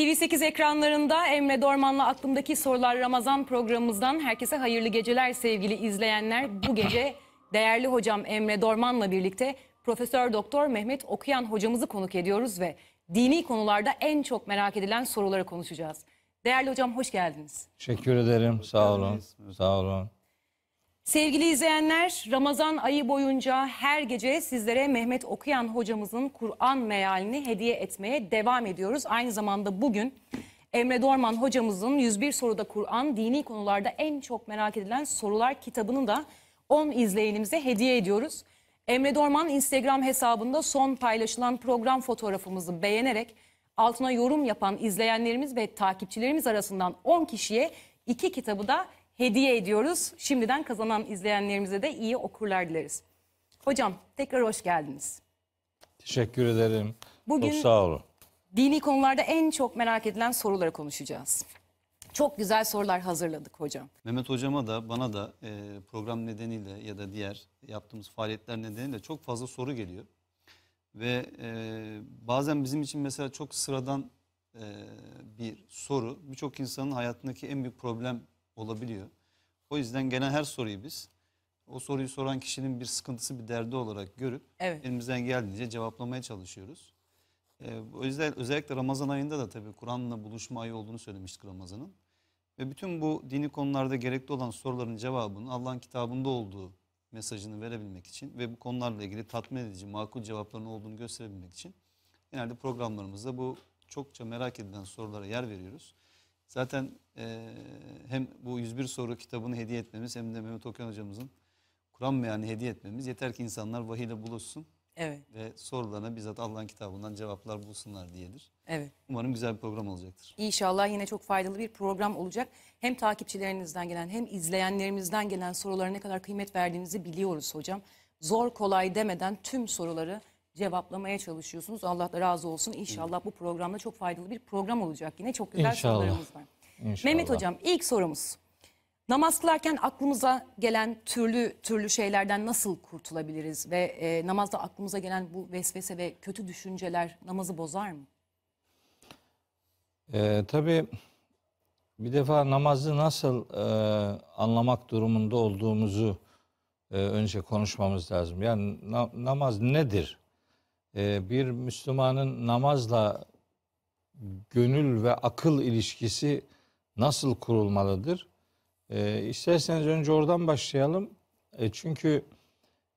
TV8 ekranlarında Emre Dorman'la Aklımdaki Sorular Ramazan programımızdan herkese hayırlı geceler sevgili izleyenler. Bu gece değerli hocam Emre Dorman'la birlikte Profesör Doktor Mehmet Okuyan hocamızı konuk ediyoruz ve dini konularda en çok merak edilen soruları konuşacağız. Değerli hocam hoş geldiniz. Teşekkür ederim. Sağ olun. Sağ olun. Sevgili izleyenler, Ramazan ayı boyunca her gece sizlere Mehmet Okuyan hocamızın Kur'an mealini hediye etmeye devam ediyoruz. Aynı zamanda bugün Emre Dorman hocamızın 101 soruda Kur'an dini konularda en çok merak edilen sorular kitabını da 10 izleyenimize hediye ediyoruz. Emre Dorman Instagram hesabında son paylaşılan program fotoğrafımızı beğenerek altına yorum yapan izleyenlerimiz ve takipçilerimiz arasından 10 kişiye iki kitabı da hediye ediyoruz. Şimdiden kazanan izleyenlerimize de iyi okurlar dileriz. Hocam tekrar hoş geldiniz. Teşekkür ederim. Bugün Çok sağ olun. dini konularda en çok merak edilen soruları konuşacağız. Çok güzel sorular hazırladık hocam. Mehmet hocama da bana da e, program nedeniyle ya da diğer yaptığımız faaliyetler nedeniyle çok fazla soru geliyor. Ve e, bazen bizim için mesela çok sıradan e, bir soru birçok insanın hayatındaki en büyük problem olabiliyor. O yüzden gene her soruyu biz o soruyu soran kişinin bir sıkıntısı bir derdi olarak görüp evet. elimizden geldiğince cevaplamaya çalışıyoruz. Ee, o yüzden özellikle Ramazan ayında da tabii Kur'an'la buluşma ayı olduğunu söylemiştik Ramazan'ın. Ve bütün bu dini konularda gerekli olan soruların cevabını Allah'ın kitabında olduğu mesajını verebilmek için ve bu konularla ilgili tatmin edici, makul cevapların olduğunu gösterebilmek için genelde programlarımızda bu çokça merak edilen sorulara yer veriyoruz. Zaten e, hem bu 101 soru kitabını hediye etmemiz hem de Mehmet Okyan hocamızın Kur'an meyanı hediye etmemiz yeter ki insanlar vahiyle buluşsun. Evet. Ve sorularına bizzat Allah'ın kitabından cevaplar bulsunlar diyedir. Evet. Umarım güzel bir program olacaktır. İnşallah yine çok faydalı bir program olacak. Hem takipçilerinizden gelen hem izleyenlerimizden gelen sorulara ne kadar kıymet verdiğinizi biliyoruz hocam. Zor kolay demeden tüm soruları cevaplamaya çalışıyorsunuz. Allah da razı olsun. İnşallah bu programda çok faydalı bir program olacak. Yine çok güzel İnşallah. sorularımız var. İnşallah. Mehmet Hocam ilk sorumuz. Namaz kılarken aklımıza gelen türlü türlü şeylerden nasıl kurtulabiliriz? Ve e, namazda aklımıza gelen bu vesvese ve kötü düşünceler namazı bozar mı? E, tabii bir defa namazı nasıl e, anlamak durumunda olduğumuzu e, önce konuşmamız lazım. Yani na, namaz nedir? Ee, bir Müslümanın namazla gönül ve akıl ilişkisi nasıl kurulmalıdır? Ee, isterseniz önce oradan başlayalım. Ee, çünkü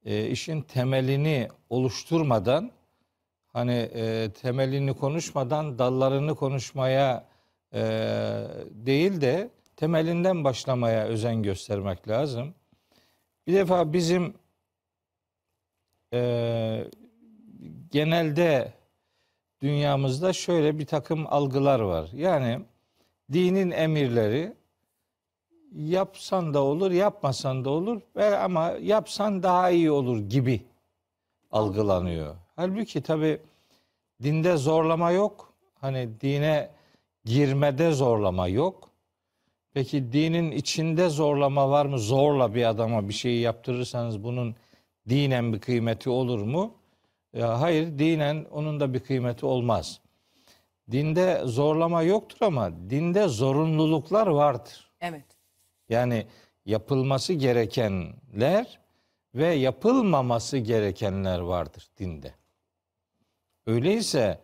e, işin temelini oluşturmadan, hani e, temelini konuşmadan dallarını konuşmaya e, değil de temelinden başlamaya özen göstermek lazım. Bir defa bizim genelde dünyamızda şöyle bir takım algılar var. Yani dinin emirleri yapsan da olur, yapmasan da olur ama yapsan daha iyi olur gibi algılanıyor. Halbuki tabi dinde zorlama yok. Hani dine girmede zorlama yok. Peki dinin içinde zorlama var mı? Zorla bir adama bir şeyi yaptırırsanız bunun dinen bir kıymeti olur mu? Ya hayır dinen onun da bir kıymeti olmaz. Dinde zorlama yoktur ama dinde zorunluluklar vardır. Evet. Yani yapılması gerekenler ve yapılmaması gerekenler vardır dinde. Öyleyse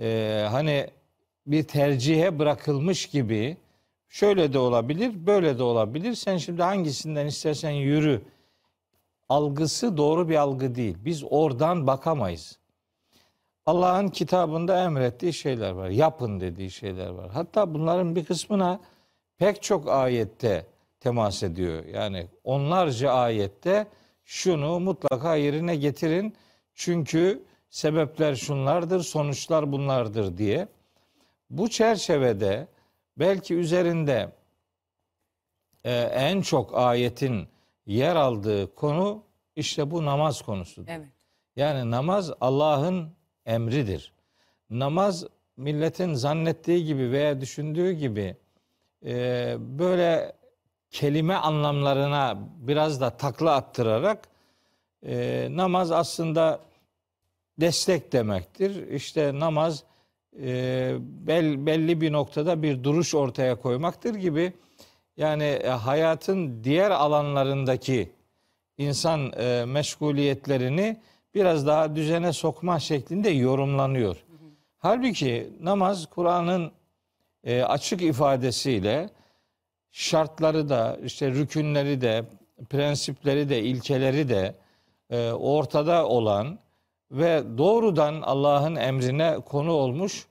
e, hani bir tercihe bırakılmış gibi şöyle de olabilir, böyle de olabilir. Sen şimdi hangisinden istersen yürü algısı doğru bir algı değil. Biz oradan bakamayız. Allah'ın kitabında emrettiği şeyler var. Yapın dediği şeyler var. Hatta bunların bir kısmına pek çok ayette temas ediyor. Yani onlarca ayette şunu mutlaka yerine getirin. Çünkü sebepler şunlardır, sonuçlar bunlardır diye. Bu çerçevede belki üzerinde e, en çok ayetin yer aldığı konu işte bu namaz konusudur. Evet. Yani namaz Allah'ın emridir. Namaz milletin zannettiği gibi veya düşündüğü gibi e, böyle kelime anlamlarına biraz da takla attırarak e, namaz aslında destek demektir. İşte namaz e, bel, belli bir noktada bir duruş ortaya koymaktır gibi yani e, hayatın diğer alanlarındaki insan e, meşguliyetlerini biraz daha düzene sokma şeklinde yorumlanıyor. Halbuki namaz Kur'an'ın e, açık ifadesiyle şartları da işte rükünleri de prensipleri de ilkeleri de ortada olan ve doğrudan Allah'ın emrine konu olmuş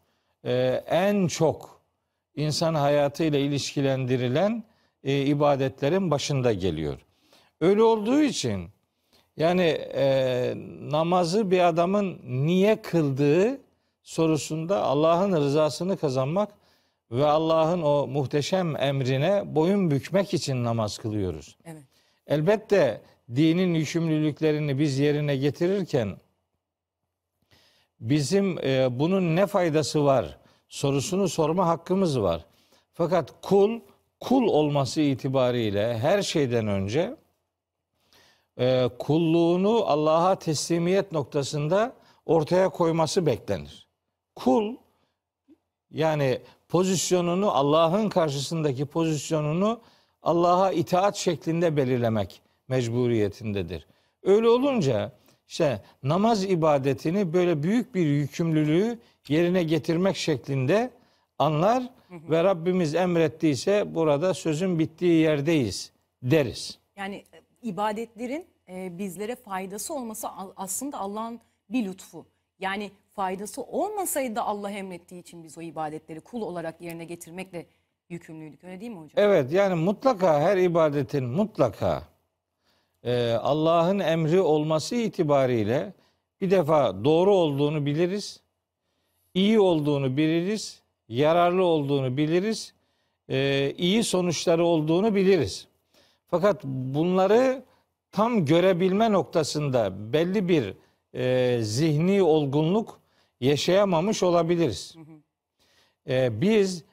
en çok insan hayatıyla ilişkilendirilen e, ibadetlerin başında geliyor. Öyle olduğu için yani e, namazı bir adamın niye kıldığı sorusunda Allah'ın rızasını kazanmak ve Allah'ın o muhteşem emrine boyun bükmek için namaz kılıyoruz. Evet. Elbette dinin yükümlülüklerini biz yerine getirirken bizim e, bunun ne faydası var sorusunu sorma hakkımız var. Fakat kul kul olması itibariyle her şeyden önce e, kulluğunu Allah'a teslimiyet noktasında ortaya koyması beklenir. Kul yani pozisyonunu Allah'ın karşısındaki pozisyonunu Allah'a itaat şeklinde belirlemek mecburiyetindedir. Öyle olunca işte namaz ibadetini böyle büyük bir yükümlülüğü yerine getirmek şeklinde anlar ve Rabbimiz emrettiyse burada sözün bittiği yerdeyiz deriz. Yani e, ibadetlerin e, bizlere faydası olması aslında Allah'ın bir lütfu. Yani faydası olmasaydı Allah emrettiği için biz o ibadetleri kul olarak yerine getirmekle yükümlüydük. Öyle değil mi hocam? Evet yani mutlaka her ibadetin mutlaka e, Allah'ın emri olması itibariyle bir defa doğru olduğunu biliriz, iyi olduğunu biliriz yararlı olduğunu biliriz. E, iyi sonuçları olduğunu biliriz. Fakat bunları tam görebilme noktasında belli bir e, zihni olgunluk yaşayamamış olabiliriz. E, biz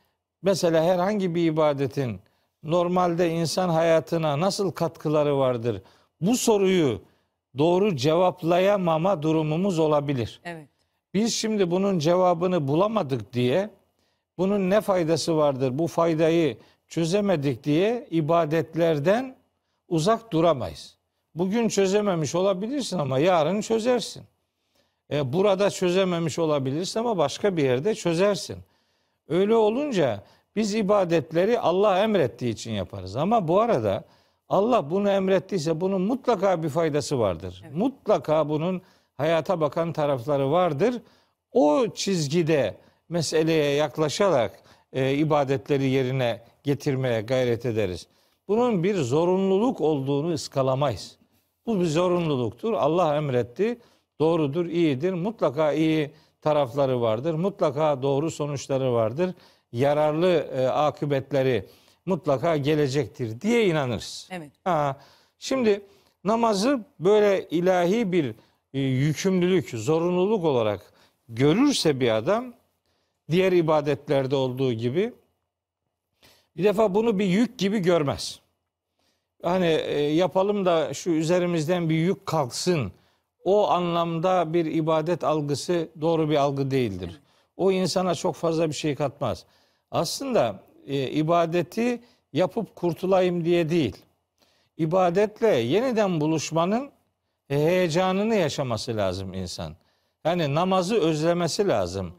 mesela herhangi bir ibadetin normalde insan hayatına nasıl katkıları vardır? Bu soruyu doğru cevaplayamama durumumuz olabilir. Evet. Biz şimdi bunun cevabını bulamadık diye bunun ne faydası vardır? Bu faydayı çözemedik diye ibadetlerden uzak duramayız. Bugün çözememiş olabilirsin ama yarın çözersin. E, burada çözememiş olabilirsin ama başka bir yerde çözersin. Öyle olunca biz ibadetleri Allah emrettiği için yaparız. Ama bu arada Allah bunu emrettiyse bunun mutlaka bir faydası vardır. Evet. Mutlaka bunun hayata bakan tarafları vardır. O çizgide meseleye yaklaşarak e, ibadetleri yerine getirmeye gayret ederiz. Bunun bir zorunluluk olduğunu ıskalamayız. Bu bir zorunluluktur. Allah emretti. Doğrudur, iyidir. Mutlaka iyi tarafları vardır. Mutlaka doğru sonuçları vardır. Yararlı e, akıbetleri mutlaka gelecektir diye inanırız. Evet. Ha, şimdi namazı böyle ilahi bir e, yükümlülük, zorunluluk olarak görürse bir adam diğer ibadetlerde olduğu gibi bir defa bunu bir yük gibi görmez. Hani e, yapalım da şu üzerimizden bir yük kalksın. O anlamda bir ibadet algısı doğru bir algı değildir. O insana çok fazla bir şey katmaz. Aslında e, ibadeti yapıp kurtulayım diye değil. İbadetle yeniden buluşmanın heyecanını yaşaması lazım insan. Yani namazı özlemesi lazım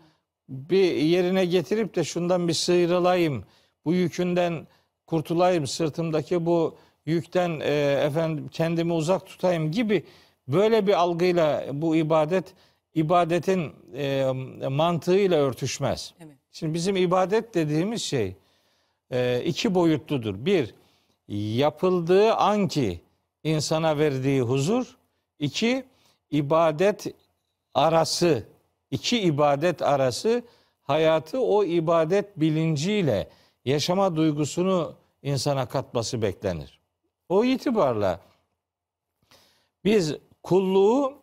bir yerine getirip de şundan bir sıyrılayım. Bu yükünden kurtulayım sırtımdaki bu yükten e, efendim kendimi uzak tutayım gibi böyle bir algıyla bu ibadet ibadetin e, mantığıyla örtüşmez. Evet. Şimdi bizim ibadet dediğimiz şey e, iki boyutludur. Bir yapıldığı anki insana verdiği huzur. iki ibadet arası iki ibadet arası hayatı o ibadet bilinciyle yaşama duygusunu insana katması beklenir. O itibarla biz kulluğu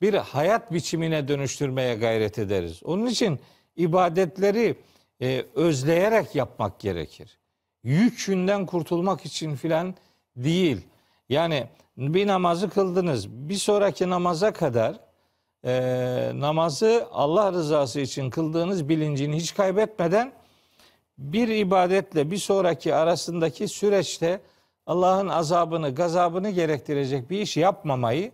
bir hayat biçimine dönüştürmeye gayret ederiz. Onun için ibadetleri e, özleyerek yapmak gerekir. Yükünden kurtulmak için filan değil. Yani bir namazı kıldınız. Bir sonraki namaza kadar e, namazı Allah rızası için kıldığınız bilincini hiç kaybetmeden bir ibadetle bir sonraki arasındaki süreçte Allah'ın azabını, gazabını gerektirecek bir iş yapmamayı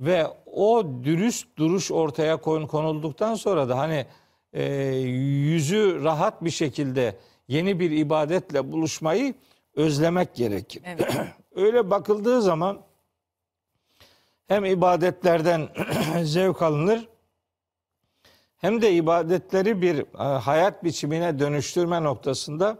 ve o dürüst duruş ortaya konulduktan sonra da hani e, yüzü rahat bir şekilde yeni bir ibadetle buluşmayı özlemek gerekir. Evet. Öyle bakıldığı zaman hem ibadetlerden zevk alınır hem de ibadetleri bir e, hayat biçimine dönüştürme noktasında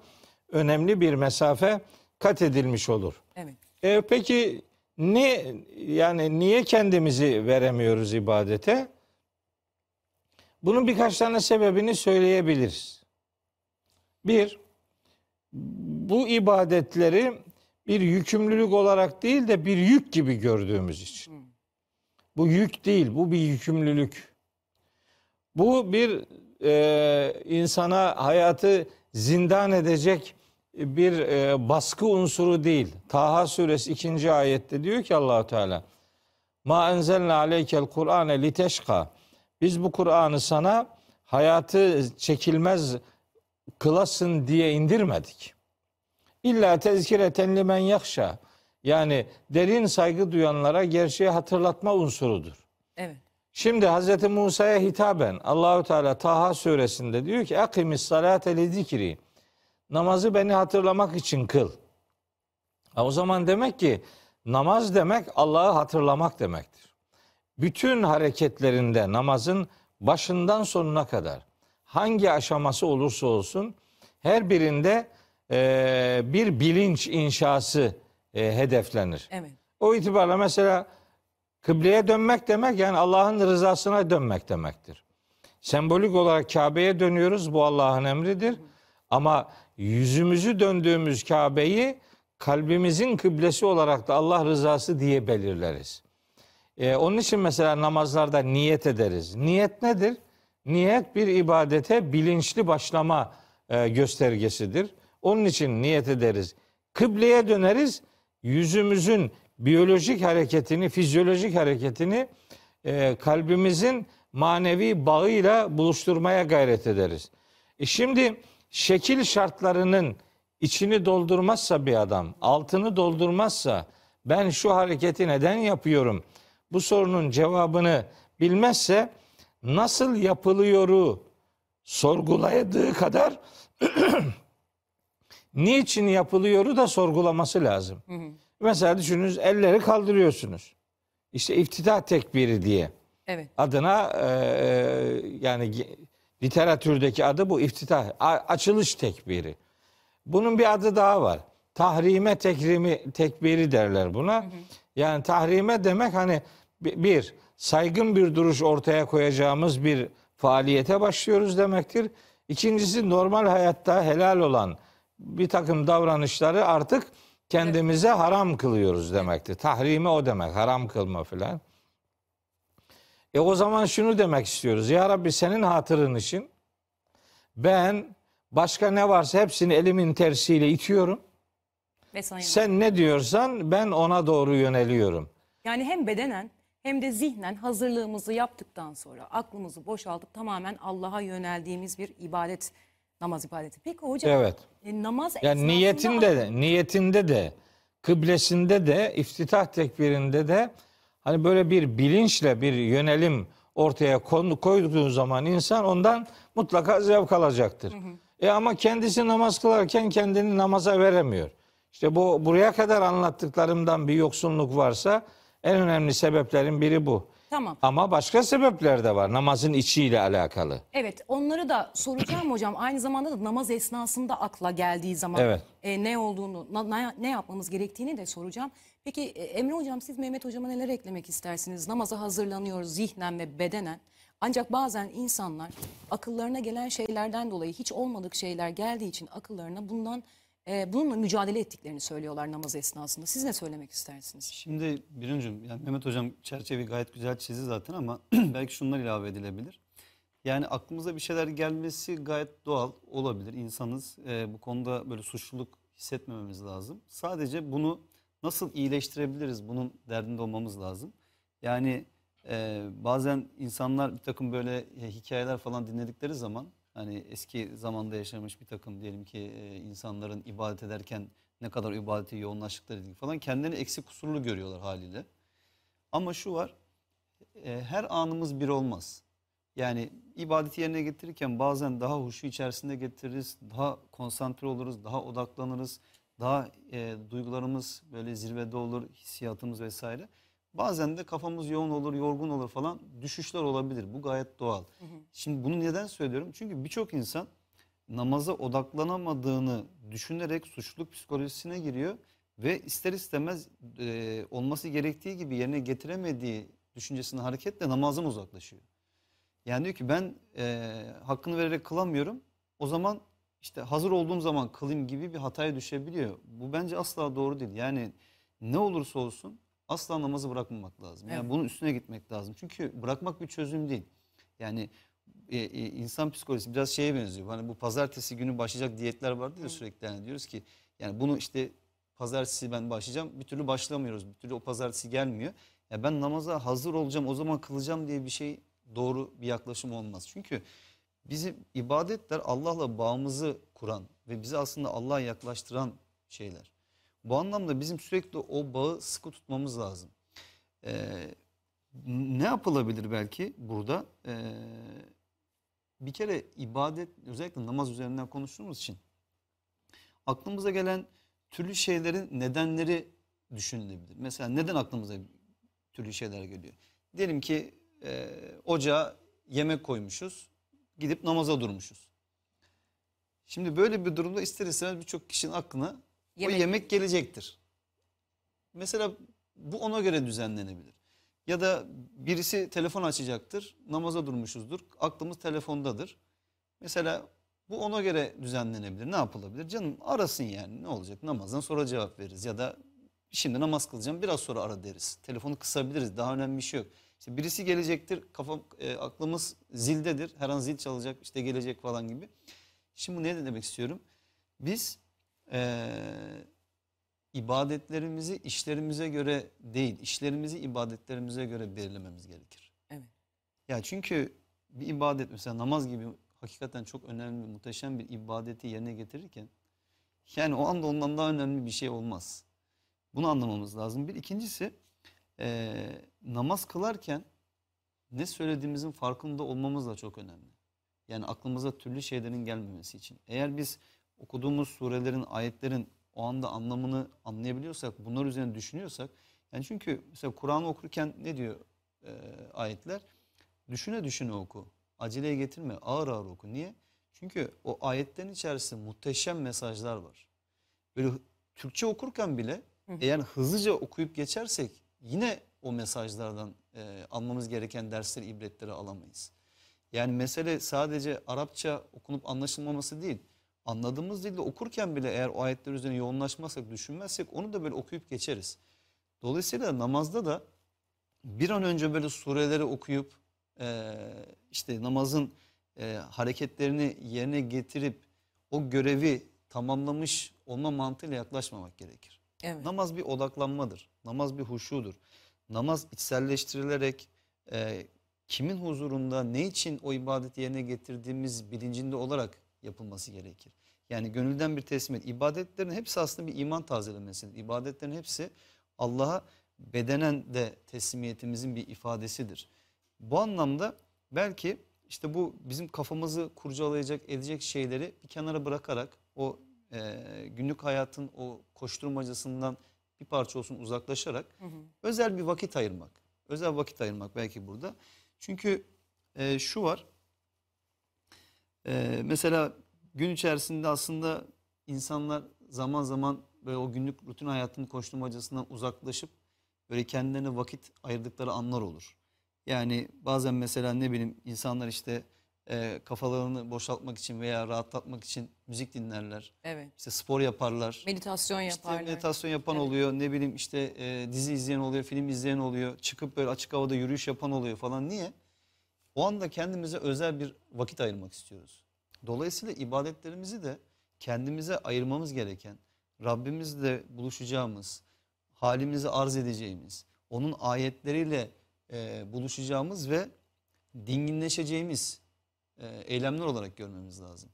önemli bir mesafe kat edilmiş olur. Evet. E, peki ne yani niye kendimizi veremiyoruz ibadete? Bunun birkaç tane sebebini söyleyebiliriz. Bir, bu ibadetleri bir yükümlülük olarak değil de bir yük gibi gördüğümüz için. Bu yük değil, bu bir yükümlülük. Bu bir e, insana hayatı zindan edecek bir e, baskı unsuru değil. Taha suresi 2. ayette diyor ki Allahu Teala Ma enzelna aleykel Kur'ane liteşka. Biz bu Kur'an'ı sana hayatı çekilmez kılasın diye indirmedik. İlla tezkireten limen yakşa. Yani derin saygı duyanlara gerçeği hatırlatma unsurudur. Evet. Şimdi Hz. Musa'ya hitaben Allahü Teala Taha suresinde diyor ki akimis salate li Namazı beni hatırlamak için kıl. E o zaman demek ki namaz demek Allah'ı hatırlamak demektir. Bütün hareketlerinde namazın başından sonuna kadar hangi aşaması olursa olsun her birinde e, bir bilinç inşası e, hedeflenir. Evet. O itibarla mesela kıbleye dönmek demek yani Allah'ın rızasına dönmek demektir. Sembolik olarak Kabe'ye dönüyoruz. Bu Allah'ın emridir. Ama yüzümüzü döndüğümüz Kabe'yi kalbimizin kıblesi olarak da Allah rızası diye belirleriz. Ee, onun için mesela namazlarda niyet ederiz. Niyet nedir? Niyet bir ibadete bilinçli başlama e, göstergesidir. Onun için niyet ederiz. Kıbleye döneriz yüzümüzün biyolojik hareketini, fizyolojik hareketini e, kalbimizin manevi bağıyla buluşturmaya gayret ederiz. E şimdi şekil şartlarının içini doldurmazsa bir adam, altını doldurmazsa ben şu hareketi neden yapıyorum? Bu sorunun cevabını bilmezse nasıl yapılıyoru sorguladığı kadar niçin yapılıyoru da sorgulaması lazım. Hı hı. Mesela düşününüz elleri kaldırıyorsunuz. İşte iftida tekbiri diye. Evet. Adına e, e yani literatürdeki adı bu iftitah, açılış tekbiri. Bunun bir adı daha var. Tahrime tekrimi tekbiri derler buna. Hı hı. Yani tahrime demek hani bir saygın bir duruş ortaya koyacağımız bir faaliyete başlıyoruz demektir. İkincisi normal hayatta helal olan bir takım davranışları artık kendimize haram kılıyoruz demekti. Tahrimi o demek, haram kılma filan. E o zaman şunu demek istiyoruz. Ya Rabbi senin hatırın için ben başka ne varsa hepsini elimin tersiyle itiyorum. Ve Sen ne diyorsan ben ona doğru yöneliyorum. Yani hem bedenen hem de zihnen hazırlığımızı yaptıktan sonra aklımızı boşaltıp tamamen Allah'a yöneldiğimiz bir ibadet Namaz ibadeti. Peki hocam evet. e, namaz yani niyetinde de, niyetinde de kıblesinde de iftitah tekbirinde de hani böyle bir bilinçle bir yönelim ortaya koyduğun zaman insan ondan mutlaka zevk alacaktır. Hı hı. E ama kendisi namaz kılarken kendini namaza veremiyor. İşte bu buraya kadar anlattıklarımdan bir yoksunluk varsa en önemli sebeplerin biri bu. Tamam. Ama başka sebepler de var namazın içiyle alakalı. Evet onları da soracağım hocam. Aynı zamanda da namaz esnasında akla geldiği zaman Evet. e, ne olduğunu, na- ne yapmamız gerektiğini de soracağım. Peki e, Emre hocam siz Mehmet hocama neler eklemek istersiniz? Namaza hazırlanıyoruz zihnen ve bedenen. Ancak bazen insanlar akıllarına gelen şeylerden dolayı hiç olmadık şeyler geldiği için akıllarına bundan e, bununla mücadele ettiklerini söylüyorlar namaz esnasında. Siz ne söylemek istersiniz? Şimdi birincim yani Mehmet Hocam çerçeveyi gayet güzel çizdi zaten ama belki şunlar ilave edilebilir. Yani aklımıza bir şeyler gelmesi gayet doğal olabilir. İnsanız e, bu konuda böyle suçluluk hissetmememiz lazım. Sadece bunu nasıl iyileştirebiliriz bunun derdinde olmamız lazım. Yani e, bazen insanlar bir takım böyle e, hikayeler falan dinledikleri zaman hani eski zamanda yaşamış bir takım diyelim ki e, insanların ibadet ederken ne kadar ibadeti yoğunlaştıkları falan kendilerini eksik kusurlu görüyorlar haliyle. Ama şu var e, her anımız bir olmaz. Yani ibadeti yerine getirirken bazen daha huşu içerisinde getiririz, daha konsantre oluruz, daha odaklanırız, daha e, duygularımız böyle zirvede olur, hissiyatımız vesaire. Bazen de kafamız yoğun olur, yorgun olur falan düşüşler olabilir. Bu gayet doğal. Hı hı. Şimdi bunu neden söylüyorum? Çünkü birçok insan namaza odaklanamadığını düşünerek suçluluk psikolojisine giriyor ve ister istemez e, olması gerektiği gibi yerine getiremediği düşüncesine hareketle namazdan uzaklaşıyor. Yani diyor ki ben e, hakkını vererek kılamıyorum. O zaman işte hazır olduğum zaman kılayım gibi bir hataya düşebiliyor. Bu bence asla doğru değil. Yani ne olursa olsun asla namazı bırakmamak lazım. Yani evet. bunun üstüne gitmek lazım. Çünkü bırakmak bir çözüm değil. Yani e, e, insan psikolojisi biraz şeye benziyor. Hani bu pazartesi günü başlayacak diyetler vardı ya sürekli yani diyoruz ki yani bunu işte pazartesi ben başlayacağım. Bir türlü başlamıyoruz. Bir türlü o pazartesi gelmiyor. Ya ben namaza hazır olacağım, o zaman kılacağım diye bir şey doğru bir yaklaşım olmaz. Çünkü bizim ibadetler Allah'la bağımızı kuran ve bizi aslında Allah'a yaklaştıran şeyler. Bu anlamda bizim sürekli o bağı sıkı tutmamız lazım. Ee, ne yapılabilir belki burada? Ee, bir kere ibadet özellikle namaz üzerinden konuştuğumuz için aklımıza gelen türlü şeylerin nedenleri düşünülebilir. Mesela neden aklımıza türlü şeyler geliyor? Diyelim ki e, ocağa yemek koymuşuz, gidip namaza durmuşuz. Şimdi böyle bir durumda ister istemez birçok kişinin aklına Yemek. O yemek gelecektir. Mesela bu ona göre düzenlenebilir. Ya da birisi telefon açacaktır. Namaza durmuşuzdur. Aklımız telefondadır. Mesela bu ona göre düzenlenebilir. Ne yapılabilir? Canım arasın yani ne olacak? Namazdan sonra cevap veririz ya da şimdi namaz kılacağım biraz sonra ara deriz. Telefonu kısabiliriz. Daha önemli bir şey yok. İşte birisi gelecektir. Kafam e, aklımız zildedir. Her an zil çalacak. işte gelecek falan gibi. Şimdi bu ne demek istiyorum? Biz e, ibadetlerimizi işlerimize göre değil, işlerimizi ibadetlerimize göre belirlememiz gerekir. Evet. Ya çünkü bir ibadet mesela namaz gibi hakikaten çok önemli, muhteşem bir ibadeti yerine getirirken yani o anda ondan daha önemli bir şey olmaz. Bunu anlamamız lazım. Bir ikincisi e, namaz kılarken ne söylediğimizin farkında olmamız da çok önemli. Yani aklımıza türlü şeylerin gelmemesi için. Eğer biz okuduğumuz surelerin, ayetlerin o anda anlamını anlayabiliyorsak, bunlar üzerine düşünüyorsak, yani çünkü mesela Kur'an okurken ne diyor e, ayetler? Düşüne düşüne oku. Aceleye getirme, ağır ağır oku. Niye? Çünkü o ayetlerin içerisinde muhteşem mesajlar var. Böyle Türkçe okurken bile hı eğer hızlıca okuyup geçersek yine o mesajlardan e, almamız gereken dersleri, ibretleri alamayız. Yani mesele sadece Arapça okunup anlaşılmaması değil anladığımız dilde okurken bile eğer o ayetler üzerine yoğunlaşmazsak, düşünmezsek onu da böyle okuyup geçeriz. Dolayısıyla namazda da bir an önce böyle sureleri okuyup e, işte namazın e, hareketlerini yerine getirip o görevi tamamlamış olma mantığıyla yaklaşmamak gerekir. Evet. Namaz bir odaklanmadır. Namaz bir huşudur. Namaz içselleştirilerek e, kimin huzurunda ne için o ibadeti yerine getirdiğimiz bilincinde olarak yapılması gerekir. Yani gönülden bir teslimiyet. İbadetlerin hepsi aslında bir iman tazelemesidir. İbadetlerin hepsi Allah'a bedenen de teslimiyetimizin bir ifadesidir. Bu anlamda belki işte bu bizim kafamızı kurcalayacak edecek şeyleri bir kenara bırakarak o e, günlük hayatın o koşturmacasından bir parça olsun uzaklaşarak hı hı. özel bir vakit ayırmak. Özel vakit ayırmak belki burada. Çünkü e, şu var ee, mesela gün içerisinde aslında insanlar zaman zaman böyle o günlük rutin hayatının koşturmacasından uzaklaşıp böyle kendilerine vakit ayırdıkları anlar olur. Yani bazen mesela ne bileyim insanlar işte e, kafalarını boşaltmak için veya rahatlatmak için müzik dinlerler. Evet. İşte spor yaparlar. Meditasyon yaparlar. İşte meditasyon yapan evet. oluyor. Ne bileyim işte e, dizi izleyen oluyor, film izleyen oluyor. Çıkıp böyle açık havada yürüyüş yapan oluyor falan. Niye? O anda kendimize özel bir vakit ayırmak istiyoruz. Dolayısıyla ibadetlerimizi de kendimize ayırmamız gereken, Rabbimizle buluşacağımız, halimizi arz edeceğimiz, onun ayetleriyle e, buluşacağımız ve dinginleşeceğimiz e, eylemler olarak görmemiz lazım.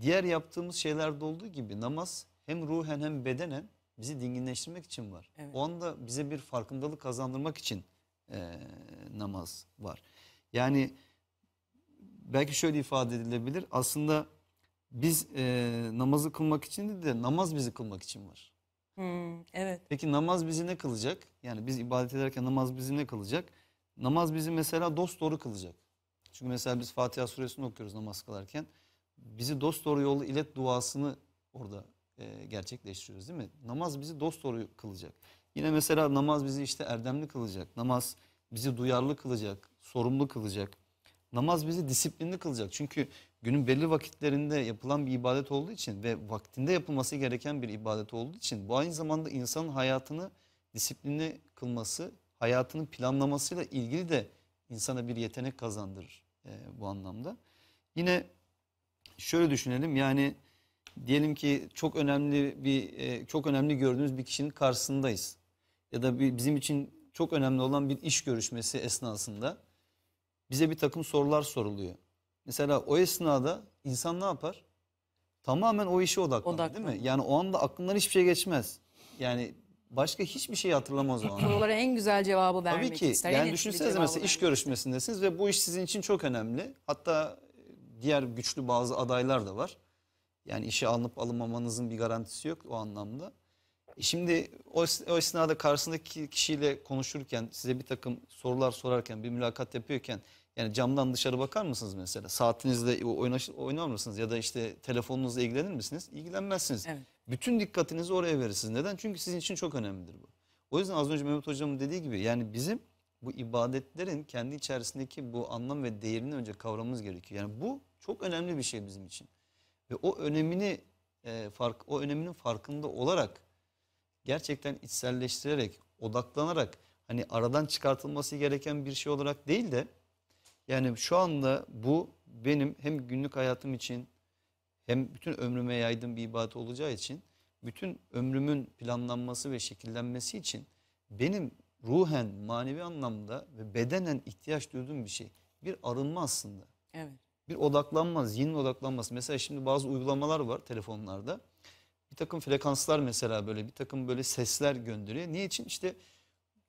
Diğer yaptığımız şeylerde olduğu gibi namaz hem ruhen hem bedenen bizi dinginleştirmek için var. Evet. O anda bize bir farkındalık kazandırmak için e, namaz var. Yani belki şöyle ifade edilebilir. Aslında biz e, namazı kılmak için değil de namaz bizi kılmak için var. Hmm, evet. Peki namaz bizi ne kılacak? Yani biz ibadet ederken namaz bizi ne kılacak? Namaz bizi mesela dost doğru kılacak. Çünkü mesela biz Fatiha suresini okuyoruz namaz kılarken. Bizi dost doğru yolu ilet duasını orada e, gerçekleştiriyoruz değil mi? Namaz bizi dost doğru kılacak. Yine mesela namaz bizi işte erdemli kılacak. Namaz bizi duyarlı kılacak, sorumlu kılacak. Namaz bizi disiplinli kılacak. Çünkü günün belli vakitlerinde yapılan bir ibadet olduğu için ve vaktinde yapılması gereken bir ibadet olduğu için bu aynı zamanda insanın hayatını disiplinli kılması, hayatının planlamasıyla ilgili de insana bir yetenek kazandırır e, bu anlamda. Yine şöyle düşünelim yani diyelim ki çok önemli bir e, çok önemli gördüğümüz bir kişinin karşısındayız ya da bir, bizim için çok önemli olan bir iş görüşmesi esnasında bize bir takım sorular soruluyor. Mesela o esnada insan ne yapar? Tamamen o işe odaklanır Odaklan. değil mi? Yani o anda aklından hiçbir şey geçmez. Yani başka hiçbir şey hatırlamaz o anda. Sorulara en güzel cevabı vermek Tabii ki. ister. Yani düşünsenize mesela iş görüşmesindesiniz ve bu iş sizin için çok önemli. Hatta e, diğer güçlü bazı adaylar da var. Yani işe alınıp alınmamanızın bir garantisi yok o anlamda. Şimdi o, o esnada karşısındaki kişiyle konuşurken, size bir takım sorular sorarken, bir mülakat yapıyorken yani camdan dışarı bakar mısınız mesela? Saatinizle oynar, oynar mısınız ya da işte telefonunuzla ilgilenir misiniz? İlgilenmezsiniz. Evet. Bütün dikkatinizi oraya verirsiniz. Neden? Çünkü sizin için çok önemlidir bu. O yüzden az önce Mehmet Hocam'ın dediği gibi yani bizim bu ibadetlerin kendi içerisindeki bu anlam ve değerini önce kavramamız gerekiyor. Yani bu çok önemli bir şey bizim için. Ve o önemini e, fark o öneminin farkında olarak gerçekten içselleştirerek, odaklanarak hani aradan çıkartılması gereken bir şey olarak değil de yani şu anda bu benim hem günlük hayatım için hem bütün ömrüme yaydığım bir ibadet olacağı için bütün ömrümün planlanması ve şekillenmesi için benim ruhen, manevi anlamda ve bedenen ihtiyaç duyduğum bir şey. Bir arınma aslında. Evet. Bir odaklanma, zihnin odaklanması. Mesela şimdi bazı uygulamalar var telefonlarda bir takım frekanslar mesela böyle bir takım böyle sesler gönderiyor. Niye için? İşte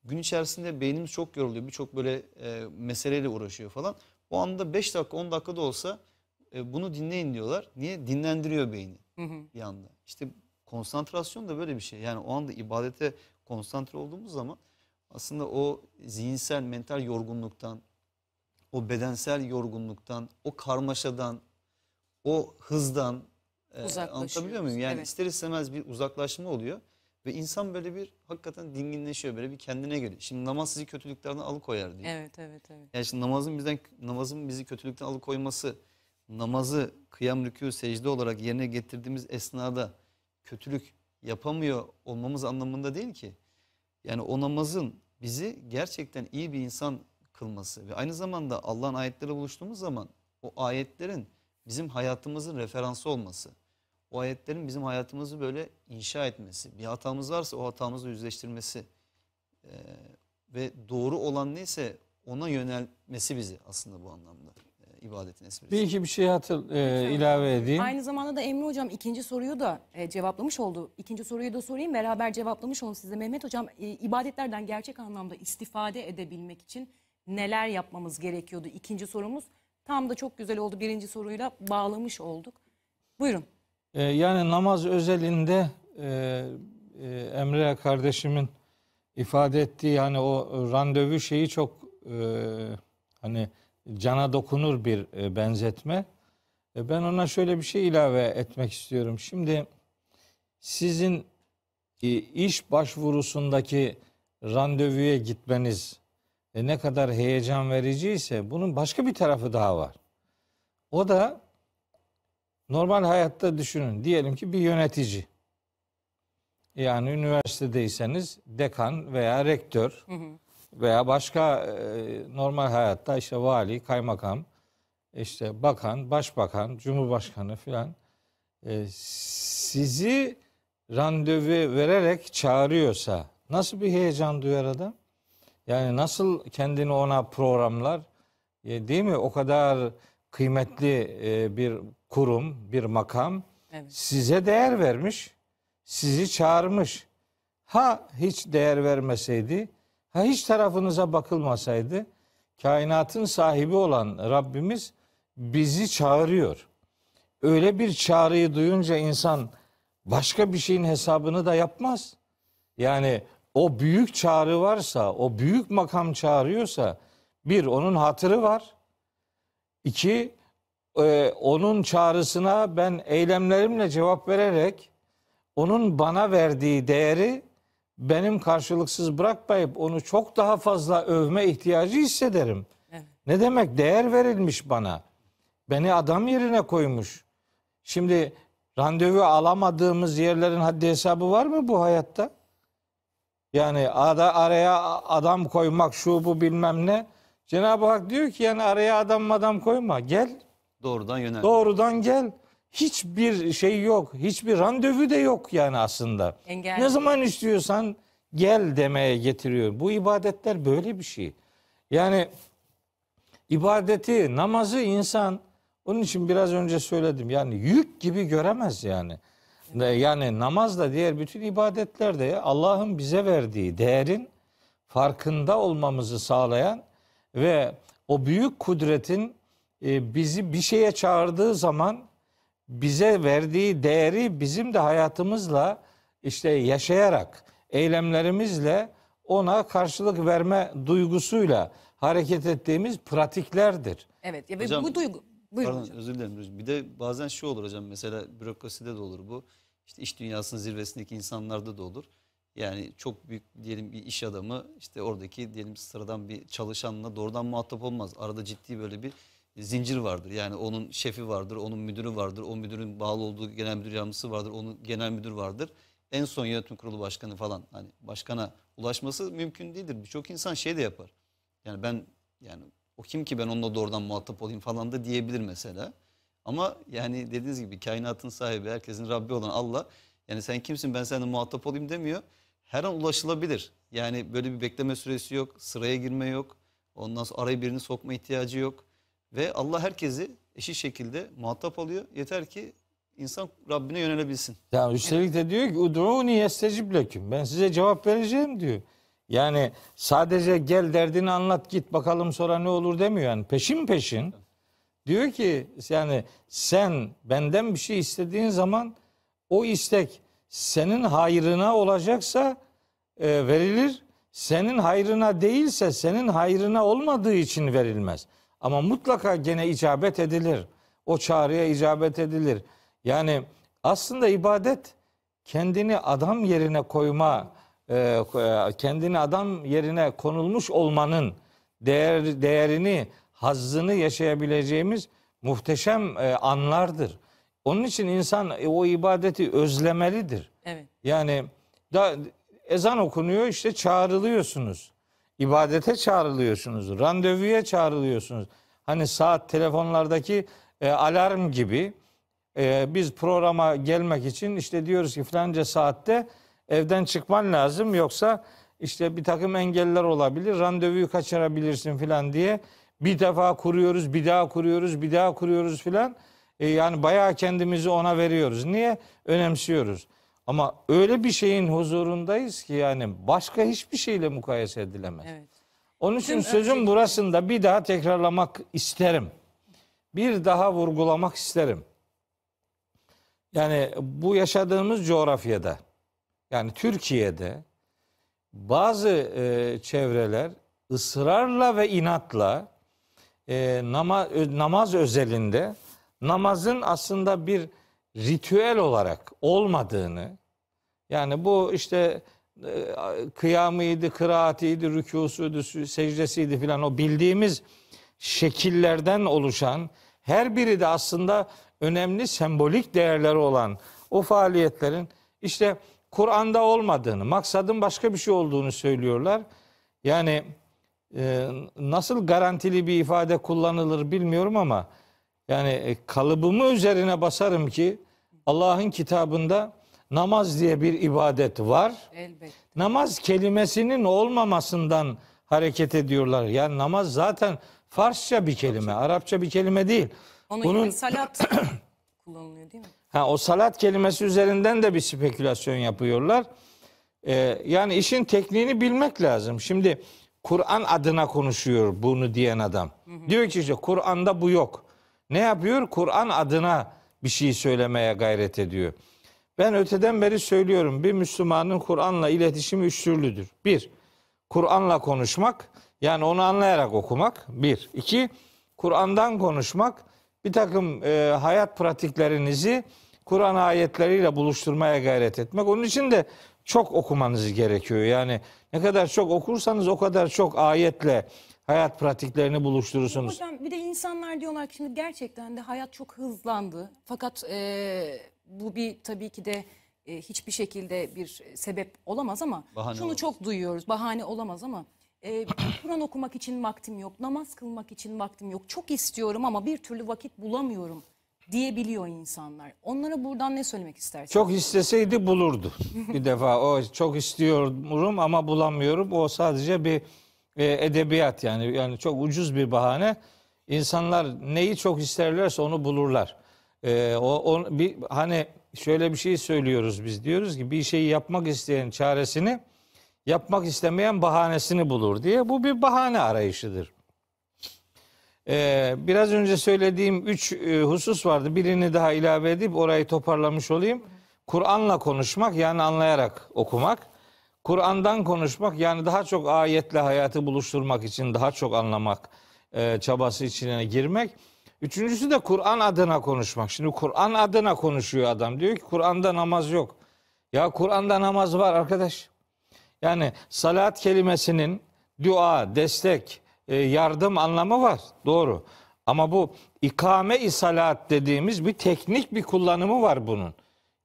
gün içerisinde beynimiz çok yoruluyor. Birçok böyle e, meseleyle uğraşıyor falan. O anda 5 dakika 10 dakika da olsa e, bunu dinleyin diyorlar. Niye? Dinlendiriyor beyni hı hı. bir anda. İşte konsantrasyon da böyle bir şey. Yani o anda ibadete konsantre olduğumuz zaman aslında o zihinsel mental yorgunluktan, o bedensel yorgunluktan, o karmaşadan, o hızdan, ee, anlatabiliyor muyum? Yani evet. ister istemez bir uzaklaşma oluyor. Ve insan böyle bir hakikaten dinginleşiyor böyle bir kendine geliyor. Şimdi namaz sizi kötülüklerden alıkoyar diye. Evet evet evet. Yani şimdi namazın bizden namazın bizi kötülükten alıkoyması, namazı kıyam rükû secde olarak yerine getirdiğimiz esnada kötülük yapamıyor olmamız anlamında değil ki. Yani o namazın bizi gerçekten iyi bir insan kılması ve aynı zamanda Allah'ın ayetleriyle buluştuğumuz zaman o ayetlerin bizim hayatımızın referansı olması o ayetlerin bizim hayatımızı böyle inşa etmesi, bir hatamız varsa o hatamızla yüzleştirmesi e, ve doğru olan neyse ona yönelmesi bizi aslında bu anlamda e, ibadetin esprisi. Bir iki bir şey hatır, e, ilave edeyim. Aynı zamanda da Emre Hocam ikinci soruyu da e, cevaplamış oldu. İkinci soruyu da sorayım beraber cevaplamış olun size. Mehmet Hocam e, ibadetlerden gerçek anlamda istifade edebilmek için neler yapmamız gerekiyordu? İkinci sorumuz tam da çok güzel oldu birinci soruyla bağlamış olduk. Buyurun. Ee, yani namaz özelinde e, e, Emre kardeşimin ifade ettiği hani o randevu şeyi çok e, hani cana dokunur bir e, benzetme. ben ona şöyle bir şey ilave etmek istiyorum. Şimdi sizin iş başvurusundaki randevuya gitmeniz ne kadar heyecan vericiyse bunun başka bir tarafı daha var. O da Normal hayatta düşünün. Diyelim ki bir yönetici. Yani üniversitedeyseniz dekan veya rektör hı hı. veya başka e, normal hayatta işte vali, kaymakam, işte bakan, başbakan, cumhurbaşkanı filan e, sizi randevu vererek çağırıyorsa nasıl bir heyecan duyar adam? Yani nasıl kendini ona programlar? E, değil mi? O kadar kıymetli e, bir kurum, bir makam evet. size değer vermiş, sizi çağırmış. Ha hiç değer vermeseydi, ha hiç tarafınıza bakılmasaydı, kainatın sahibi olan Rabbimiz bizi çağırıyor. Öyle bir çağrıyı duyunca insan başka bir şeyin hesabını da yapmaz. Yani o büyük çağrı varsa, o büyük makam çağırıyorsa bir onun hatırı var. İki e, onun çağrısına ben eylemlerimle cevap vererek onun bana verdiği değeri benim karşılıksız bırakmayıp onu çok daha fazla övme ihtiyacı hissederim. Evet. Ne demek değer verilmiş bana? Beni adam yerine koymuş. Şimdi randevu alamadığımız yerlerin haddi hesabı var mı bu hayatta? Yani ara, araya adam koymak şu bu bilmem ne. Cenab-ı Hak diyor ki yani araya adam adam koyma. Gel Doğrudan yönel. Doğrudan gel. Hiçbir şey yok. Hiçbir randevu de yok yani aslında. Engel. Ne zaman istiyorsan gel demeye getiriyor. Bu ibadetler böyle bir şey. Yani ibadeti, namazı insan onun için biraz önce söyledim. Yani yük gibi göremez yani. Yani namaz da diğer bütün ibadetler de Allah'ın bize verdiği değerin farkında olmamızı sağlayan ve o büyük kudretin ee, bizi bir şeye çağırdığı zaman bize verdiği değeri bizim de hayatımızla işte yaşayarak, eylemlerimizle ona karşılık verme duygusuyla hareket ettiğimiz pratiklerdir. Evet. Ya hocam, bu duygu Buyurun pardon, hocam. özür dilerim. Bir de bazen şu olur hocam mesela bürokraside de olur bu. İşte iş dünyasının zirvesindeki insanlarda da olur. Yani çok büyük diyelim bir iş adamı işte oradaki diyelim sıradan bir çalışanla doğrudan muhatap olmaz. Arada ciddi böyle bir zincir vardır. Yani onun şefi vardır, onun müdürü vardır, o müdürün bağlı olduğu genel müdür yardımcısı vardır, onun genel müdür vardır. En son yönetim kurulu başkanı falan hani başkana ulaşması mümkün değildir. Birçok insan şey de yapar. Yani ben yani o kim ki ben onunla doğrudan muhatap olayım falan da diyebilir mesela. Ama yani dediğiniz gibi kainatın sahibi, herkesin Rabbi olan Allah yani sen kimsin ben seninle muhatap olayım demiyor. Her an ulaşılabilir. Yani böyle bir bekleme süresi yok, sıraya girme yok. Ondan sonra araya birini sokma ihtiyacı yok. Ve Allah herkesi eşit şekilde muhatap alıyor. Yeter ki insan Rabbine yönelebilsin. Ya üstelik de diyor ki ud'uni yestecib leküm. Ben size cevap vereceğim diyor. Yani sadece gel derdini anlat git bakalım sonra ne olur demiyor. Yani peşin peşin diyor ki yani sen benden bir şey istediğin zaman o istek senin hayrına olacaksa e, verilir. Senin hayrına değilse senin hayrına olmadığı için verilmez. Ama mutlaka gene icabet edilir. O çağrıya icabet edilir. Yani aslında ibadet kendini adam yerine koyma, e, e, kendini adam yerine konulmuş olmanın değer, değerini, hazzını yaşayabileceğimiz muhteşem e, anlardır. Onun için insan o ibadeti özlemelidir. Evet. Yani da ezan okunuyor işte çağrılıyorsunuz ibadete çağrılıyorsunuz, randevuya çağrılıyorsunuz. Hani saat telefonlardaki e, alarm gibi e, biz programa gelmek için işte diyoruz ki filanca saatte evden çıkman lazım yoksa işte bir takım engeller olabilir, randevuyu kaçırabilirsin filan diye bir defa kuruyoruz, bir daha kuruyoruz, bir daha kuruyoruz filan. E, yani bayağı kendimizi ona veriyoruz. Niye? Önemsiyoruz. Ama öyle bir şeyin huzurundayız ki yani başka hiçbir şeyle mukayese edilemez. Evet. Onun için Bütün sözün ölçek... burasında bir daha tekrarlamak isterim. Bir daha vurgulamak isterim. Yani bu yaşadığımız coğrafyada yani Türkiye'de bazı e, çevreler ısrarla ve inatla e, nama, namaz özelinde namazın aslında bir ritüel olarak olmadığını yani bu işte e, kıyamıydı, kıraatiydi, rükûsuydu, secdesiydi filan o bildiğimiz şekillerden oluşan her biri de aslında önemli sembolik değerleri olan o faaliyetlerin işte Kur'an'da olmadığını, maksadın başka bir şey olduğunu söylüyorlar. Yani e, nasıl garantili bir ifade kullanılır bilmiyorum ama yani e, kalıbımı üzerine basarım ki Allah'ın kitabında namaz diye bir ibadet var. Elbette. Namaz kelimesinin olmamasından hareket ediyorlar. Yani namaz zaten Farsça bir kelime, Arapça bir kelime değil. Onun Bunun salat kullanılıyor değil mi? Ha, o salat kelimesi üzerinden de bir spekülasyon yapıyorlar. Ee, yani işin tekniğini bilmek lazım. Şimdi Kur'an adına konuşuyor bunu diyen adam. Hı hı. Diyor ki işte Kur'an'da bu yok. Ne yapıyor? Kur'an adına bir şey söylemeye gayret ediyor. Ben öteden beri söylüyorum bir Müslümanın Kur'an'la iletişimi üç türlüdür. Bir, Kur'an'la konuşmak yani onu anlayarak okumak bir. İki, Kur'an'dan konuşmak bir takım e, hayat pratiklerinizi Kur'an ayetleriyle buluşturmaya gayret etmek. Onun için de çok okumanız gerekiyor. Yani ne kadar çok okursanız o kadar çok ayetle hayat pratiklerini buluşturursunuz. Hocam bir de insanlar diyorlar ki şimdi gerçekten de hayat çok hızlandı. Fakat e, bu bir tabii ki de e, hiçbir şekilde bir sebep olamaz ama bahane şunu olamaz. çok duyuyoruz. Bahane olamaz ama e, Kur'an okumak için vaktim yok, namaz kılmak için vaktim yok. Çok istiyorum ama bir türlü vakit bulamıyorum diyebiliyor insanlar. Onlara buradan ne söylemek istersiniz? Çok isteseydi bulurdu. bir defa o çok istiyorum ama bulamıyorum. O sadece bir edebiyat yani yani çok ucuz bir bahane. İnsanlar neyi çok isterlerse onu bulurlar. E, o, o bir hani şöyle bir şey söylüyoruz biz diyoruz ki bir şeyi yapmak isteyen çaresini yapmak istemeyen bahanesini bulur diye bu bir bahane arayışıdır. Ee, biraz önce söylediğim üç e, husus vardı. Birini daha ilave edip orayı toparlamış olayım. Kur'an'la konuşmak yani anlayarak okumak. Kur'an'dan konuşmak yani daha çok ayetle hayatı buluşturmak için daha çok anlamak e, çabası içine girmek. Üçüncüsü de Kur'an adına konuşmak. Şimdi Kur'an adına konuşuyor adam. Diyor ki Kur'an'da namaz yok. Ya Kur'an'da namaz var arkadaş. Yani salat kelimesinin dua, destek, e, yardım anlamı var. Doğru. Ama bu ikame-i salat dediğimiz bir teknik bir kullanımı var bunun.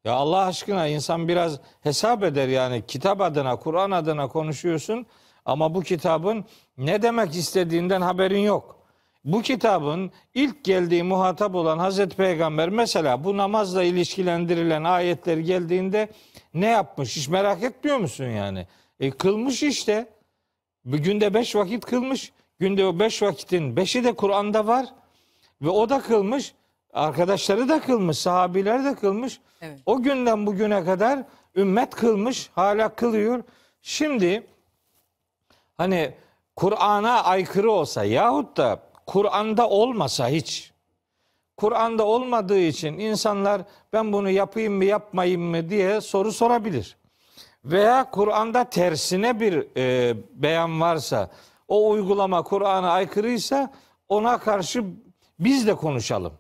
Ya Allah aşkına insan biraz hesap eder yani kitap adına, Kur'an adına konuşuyorsun ama bu kitabın ne demek istediğinden haberin yok. Bu kitabın ilk geldiği muhatap olan Hazreti Peygamber mesela bu namazla ilişkilendirilen ayetler geldiğinde ne yapmış hiç merak etmiyor musun yani? E kılmış işte. Bir günde beş vakit kılmış. Günde o beş vakitin beşi de Kur'an'da var. Ve o da kılmış. Arkadaşları da kılmış, sahabiler de kılmış. Evet. O günden bugüne kadar ümmet kılmış, hala kılıyor. Şimdi hani Kur'an'a aykırı olsa yahut da Kur'an'da olmasa hiç. Kur'an'da olmadığı için insanlar ben bunu yapayım mı yapmayayım mı diye soru sorabilir. Veya Kur'an'da tersine bir e, beyan varsa, o uygulama Kur'an'a aykırıysa ona karşı biz de konuşalım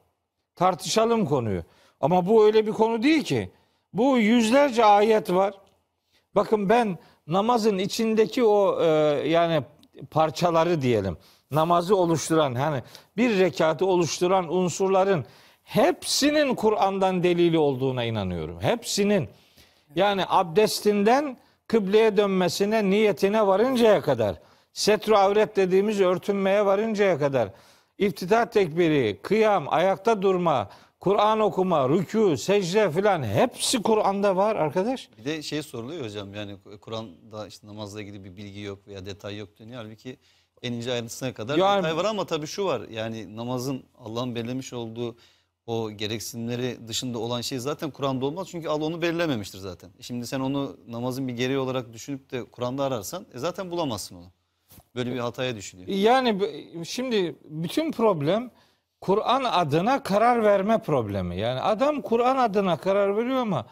tartışalım konuyu. Ama bu öyle bir konu değil ki. Bu yüzlerce ayet var. Bakın ben namazın içindeki o e, yani parçaları diyelim. Namazı oluşturan hani bir rekatı oluşturan unsurların hepsinin Kur'an'dan delili olduğuna inanıyorum. Hepsinin. Yani abdestinden kıbleye dönmesine, niyetine varıncaya kadar, setru avret dediğimiz örtünmeye varıncaya kadar İftitah tekbiri, kıyam, ayakta durma, Kur'an okuma, rükû, secde filan hepsi Kur'an'da var arkadaş. Bir de şey soruluyor hocam yani Kur'an'da işte namazla ilgili bir bilgi yok veya detay yok deniyor. Halbuki en ince ayrıntısına kadar yani, detay var ama tabii şu var yani namazın Allah'ın belirlemiş olduğu o gereksinimleri dışında olan şey zaten Kur'an'da olmaz. Çünkü Allah onu belirlememiştir zaten. E şimdi sen onu namazın bir gereği olarak düşünüp de Kur'an'da ararsan e zaten bulamazsın onu. Böyle bir hataya düşülüyor. Yani şimdi bütün problem Kur'an adına karar verme problemi. Yani adam Kur'an adına karar veriyor ama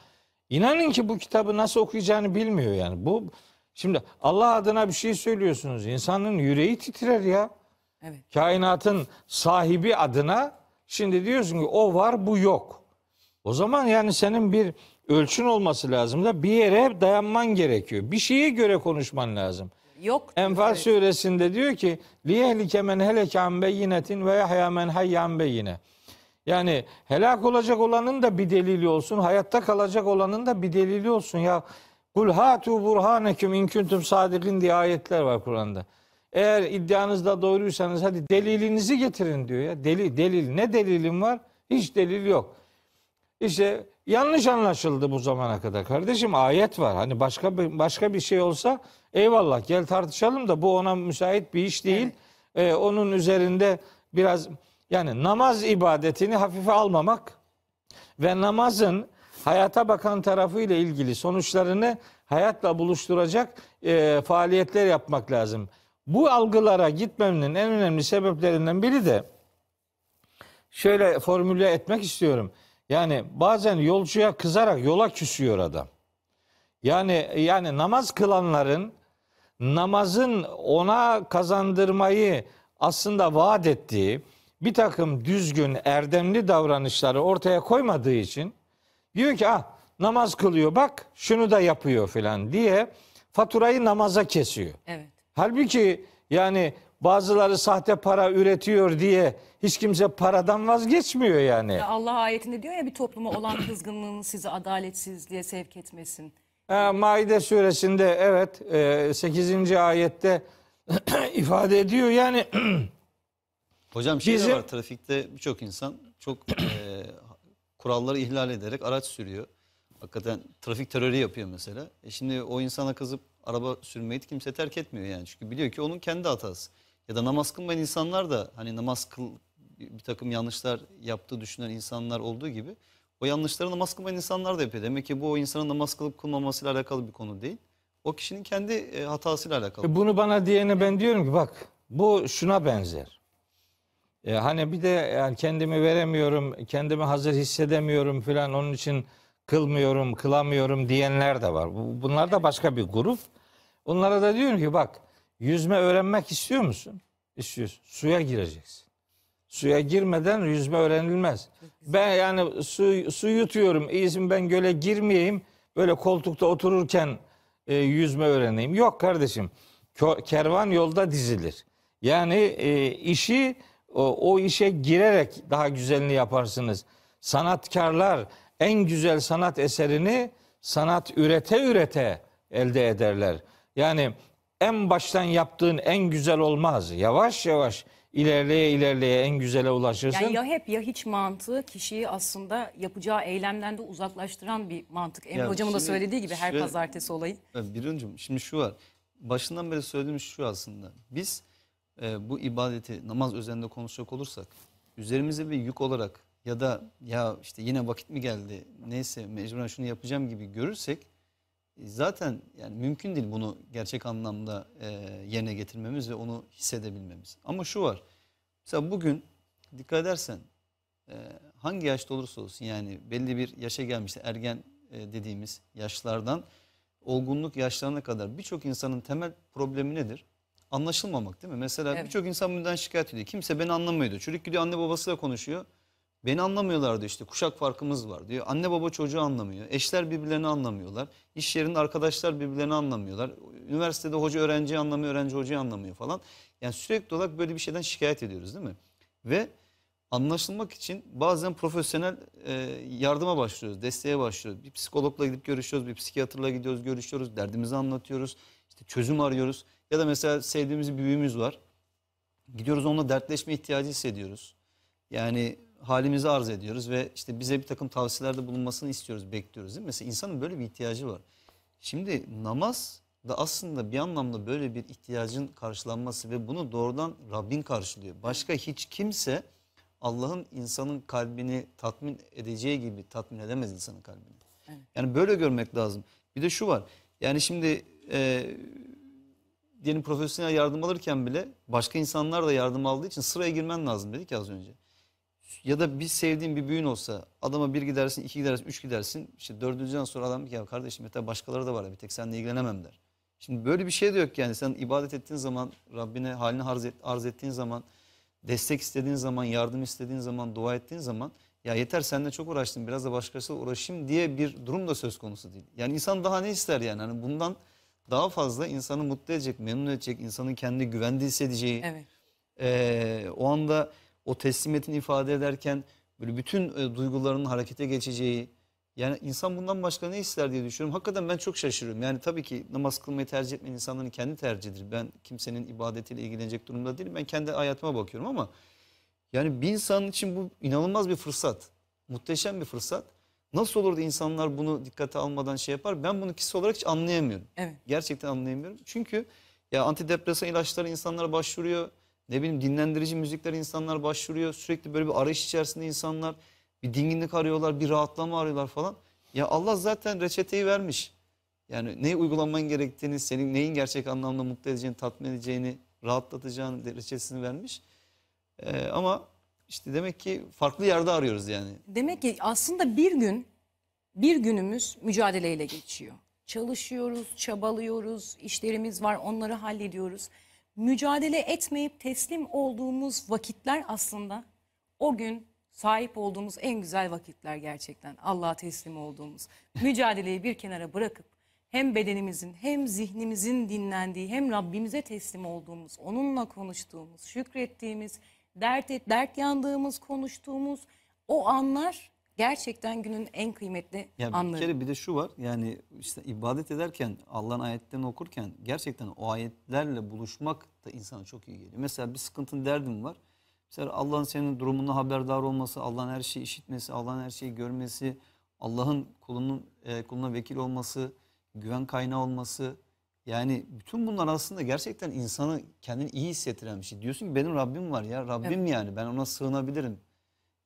inanın ki bu kitabı nasıl okuyacağını bilmiyor yani. Bu şimdi Allah adına bir şey söylüyorsunuz. İnsanın yüreği titrer ya. Evet. Kainatın sahibi adına şimdi diyorsun ki o var bu yok. O zaman yani senin bir ölçün olması lazım da bir yere dayanman gerekiyor. Bir şeye göre konuşman lazım. Yok. Enfal evet. suresinde diyor ki liyehlike kemen heleke an beyinetin ve yahya men hayye beyine. Yani helak olacak olanın da bir delili olsun, hayatta kalacak olanın da bir delili olsun. Ya kul hatu burhaneküm inküntüm kuntum sadikin diye ayetler var Kur'an'da. Eğer iddianız da doğruysanız hadi delilinizi getirin diyor ya. Deli, delil ne delilim var? Hiç delil yok. İşte Yanlış anlaşıldı bu zamana kadar kardeşim ayet var. Hani başka bir, başka bir şey olsa eyvallah gel tartışalım da bu ona müsait bir iş değil. Evet. Ee, onun üzerinde biraz yani namaz ibadetini hafife almamak ve namazın hayata bakan tarafı ile ilgili sonuçlarını hayatla buluşturacak e, faaliyetler yapmak lazım. Bu algılara gitmemin en önemli sebeplerinden biri de şöyle formüle etmek istiyorum. Yani bazen yolcuya kızarak yola küsüyor adam. Yani yani namaz kılanların namazın ona kazandırmayı aslında vaat ettiği bir takım düzgün erdemli davranışları ortaya koymadığı için diyor ki ah namaz kılıyor bak şunu da yapıyor filan diye faturayı namaza kesiyor. Evet. Halbuki yani bazıları sahte para üretiyor diye hiç kimse paradan vazgeçmiyor yani. Ya Allah ayetinde diyor ya bir topluma olan kızgınlığın sizi adaletsizliğe sevk etmesin. E, Maide suresinde evet e, 8. ayette ifade ediyor yani. Hocam şey bizim... var trafikte birçok insan çok e, kuralları ihlal ederek araç sürüyor. Hakikaten trafik terörü yapıyor mesela. E şimdi o insana kızıp araba sürmeyi kimse terk etmiyor yani. Çünkü biliyor ki onun kendi hatası. Ya da namaz kılmayan insanlar da hani namaz kıl bir takım yanlışlar yaptığı düşünen insanlar olduğu gibi o yanlışları namaz kılmayan insanlar da yapıyor. Demek ki bu o insanın namaz kılıp kılmamasıyla alakalı bir konu değil. O kişinin kendi e, hatasıyla alakalı. E, bunu bana diyene ben diyorum ki bak bu şuna benzer. E, hani bir de yani kendimi veremiyorum, kendimi hazır hissedemiyorum filan onun için kılmıyorum, kılamıyorum diyenler de var. Bunlar da başka bir grup. Onlara da diyorum ki bak Yüzme öğrenmek istiyor musun? İstiyorsun. Suya gireceksin. Suya girmeden yüzme öğrenilmez. Ben yani su, su yutuyorum. İyisin ben göle girmeyeyim. Böyle koltukta otururken e, yüzme öğreneyim. Yok kardeşim. Kervan yolda dizilir. Yani e, işi o, o işe girerek daha güzelini yaparsınız. Sanatkarlar en güzel sanat eserini sanat ürete ürete elde ederler. Yani en baştan yaptığın en güzel olmaz. Yavaş yavaş ilerleye ilerleye en güzele ulaşırsın. Yani ya hep ya hiç mantığı kişiyi aslında yapacağı eylemden de uzaklaştıran bir mantık. Emre Ya Hocam'ın da söylediği gibi her şöyle- pazartesi olayı. Ya şimdi şu var. Başından beri söylediğimiz şu aslında. Biz e, bu ibadeti namaz üzerinde konuşacak olursak üzerimize bir yük olarak ya da ya işte yine vakit mi geldi neyse mecburen şunu yapacağım gibi görürsek zaten yani mümkün değil bunu gerçek anlamda e, yerine getirmemiz ve onu hissedebilmemiz. Ama şu var. Mesela bugün dikkat edersen e, hangi yaşta olursa olsun yani belli bir yaşa gelmişti ergen e, dediğimiz yaşlardan olgunluk yaşlarına kadar birçok insanın temel problemi nedir? Anlaşılmamak değil mi? Mesela evet. birçok insan bundan şikayet ediyor. Kimse beni anlamıyordu. Çocuk gidiyor anne babasıyla konuşuyor. Beni anlamıyorlar diyor işte kuşak farkımız var diyor. Anne baba çocuğu anlamıyor. Eşler birbirlerini anlamıyorlar. İş yerinde arkadaşlar birbirlerini anlamıyorlar. Üniversitede hoca öğrenci anlamıyor, öğrenci hocayı anlamıyor falan. Yani sürekli olarak böyle bir şeyden şikayet ediyoruz değil mi? Ve anlaşılmak için bazen profesyonel e, yardıma başlıyoruz, desteğe başlıyoruz. Bir psikologla gidip görüşüyoruz, bir psikiyatrla gidiyoruz, görüşüyoruz, derdimizi anlatıyoruz. işte çözüm arıyoruz. Ya da mesela sevdiğimiz bir büyüğümüz var. Gidiyoruz onunla dertleşme ihtiyacı hissediyoruz. Yani halimizi arz ediyoruz ve işte bize bir takım tavsiyelerde bulunmasını istiyoruz, bekliyoruz değil mi? Mesela insanın böyle bir ihtiyacı var. Şimdi namaz da aslında bir anlamda böyle bir ihtiyacın karşılanması ve bunu doğrudan Rabbin karşılıyor. Başka hiç kimse Allah'ın insanın kalbini tatmin edeceği gibi tatmin edemez insanın kalbini. Yani böyle görmek lazım. Bir de şu var. Yani şimdi e, diyelim profesyonel yardım alırken bile başka insanlar da yardım aldığı için sıraya girmen lazım dedik ya az önce ya da bir sevdiğin bir büyün olsa adama bir gidersin, iki gidersin, üç gidersin. İşte dördüncüden sonra adam ya kardeşim yeter başkaları da var bir tek seninle ilgilenemem der. Şimdi böyle bir şey de yok yani sen ibadet ettiğin zaman Rabbine halini arz, et, arz ettiğin zaman destek istediğin zaman yardım istediğin zaman dua ettiğin zaman ya yeter seninle çok uğraştım biraz da başkasıyla uğraşayım diye bir durum da söz konusu değil. Yani insan daha ne ister yani hani bundan daha fazla insanı mutlu edecek, memnun edecek, insanın kendi güvende hissedeceği. Evet. Ee, o anda o teslimiyetini ifade ederken böyle bütün e, duygularının harekete geçeceği yani insan bundan başka ne ister diye düşünüyorum. Hakikaten ben çok şaşırıyorum. Yani tabii ki namaz kılmayı tercih etmeyen insanların kendi tercihidir. Ben kimsenin ibadetiyle ilgilenecek durumda değilim. Ben kendi hayatıma bakıyorum ama yani bir insan için bu inanılmaz bir fırsat. Muhteşem bir fırsat. Nasıl olur da insanlar bunu dikkate almadan şey yapar? Ben bunu kişi olarak hiç anlayamıyorum. Evet. Gerçekten anlayamıyorum. Çünkü ya antidepresan ilaçları insanlara başvuruyor ne bileyim dinlendirici müzikler insanlar başvuruyor. Sürekli böyle bir arayış içerisinde insanlar bir dinginlik arıyorlar, bir rahatlama arıyorlar falan. Ya Allah zaten reçeteyi vermiş. Yani neyi uygulaman gerektiğini, senin neyin gerçek anlamda mutlu edeceğini, tatmin edeceğini, rahatlatacağını reçetesini vermiş. Ee, ama işte demek ki farklı yerde arıyoruz yani. Demek ki aslında bir gün, bir günümüz mücadeleyle geçiyor. Çalışıyoruz, çabalıyoruz, işlerimiz var onları hallediyoruz mücadele etmeyip teslim olduğumuz vakitler aslında o gün sahip olduğumuz en güzel vakitler gerçekten. Allah'a teslim olduğumuz. Mücadeleyi bir kenara bırakıp hem bedenimizin hem zihnimizin dinlendiği hem Rabbimize teslim olduğumuz, onunla konuştuğumuz, şükrettiğimiz, dert et, dert yandığımız, konuştuğumuz o anlar gerçekten günün en kıymetli yani anları. Bir kere bir de şu var yani işte ibadet ederken Allah'ın ayetlerini okurken gerçekten o ayetlerle buluşmak da insana çok iyi geliyor. Mesela bir sıkıntın derdin var. Mesela Allah'ın senin durumuna haberdar olması, Allah'ın her şeyi işitmesi, Allah'ın her şeyi görmesi, Allah'ın kulunun e, kuluna vekil olması, güven kaynağı olması yani bütün bunlar aslında gerçekten insanı kendini iyi hissettiren bir şey. Diyorsun ki benim Rabbim var ya Rabbim evet. yani ben ona sığınabilirim.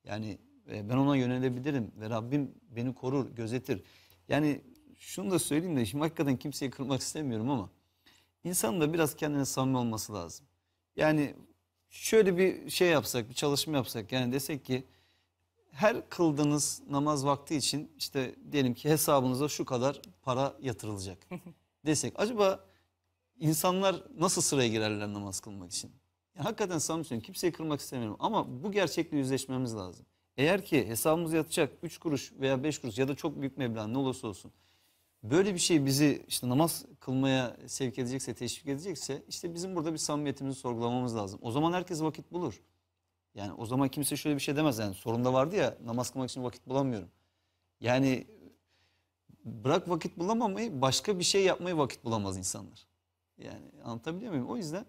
Yani e, ben ona yönelebilirim ve Rabbim beni korur, gözetir. Yani şunu da söyleyeyim de şimdi hakikaten kimseyi kırmak istemiyorum ama insanın da biraz kendine samimi olması lazım. Yani şöyle bir şey yapsak, bir çalışma yapsak yani desek ki her kıldığınız namaz vakti için işte diyelim ki hesabınıza şu kadar para yatırılacak desek acaba insanlar nasıl sıraya girerler namaz kılmak için? Yani hakikaten samimi söylüyorum kimseyi kırmak istemiyorum ama bu gerçekle yüzleşmemiz lazım. Eğer ki hesabımız yatacak 3 kuruş veya 5 kuruş ya da çok büyük meblağ ne olursa olsun böyle bir şey bizi işte namaz kılmaya sevk edecekse, teşvik edecekse işte bizim burada bir samimiyetimizi sorgulamamız lazım. O zaman herkes vakit bulur. Yani o zaman kimse şöyle bir şey demez yani sorumda vardı ya namaz kılmak için vakit bulamıyorum. Yani bırak vakit bulamamayı başka bir şey yapmayı vakit bulamaz insanlar. Yani anlatabiliyor muyum? O yüzden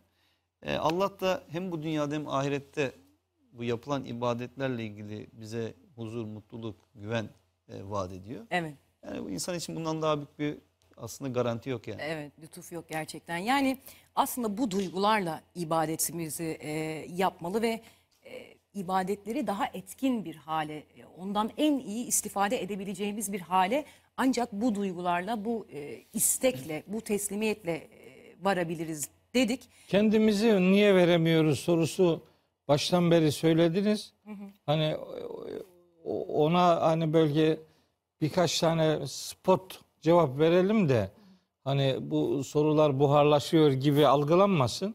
e, Allah da hem bu dünyada hem ahirette bu yapılan ibadetlerle ilgili bize huzur, mutluluk, güven e, vaat ediyor. Evet. Yani bu insan için bundan daha büyük bir aslında garanti yok yani. Evet lütuf yok gerçekten. Yani aslında bu duygularla ibadetimizi e, yapmalı ve e, ibadetleri daha etkin bir hale, e, ondan en iyi istifade edebileceğimiz bir hale ancak bu duygularla, bu e, istekle, bu teslimiyetle e, varabiliriz dedik. Kendimizi niye veremiyoruz sorusu baştan beri söylediniz. Hı hı. Hani ona hani böyle birkaç tane spot cevap verelim de hani bu sorular buharlaşıyor gibi algılanmasın.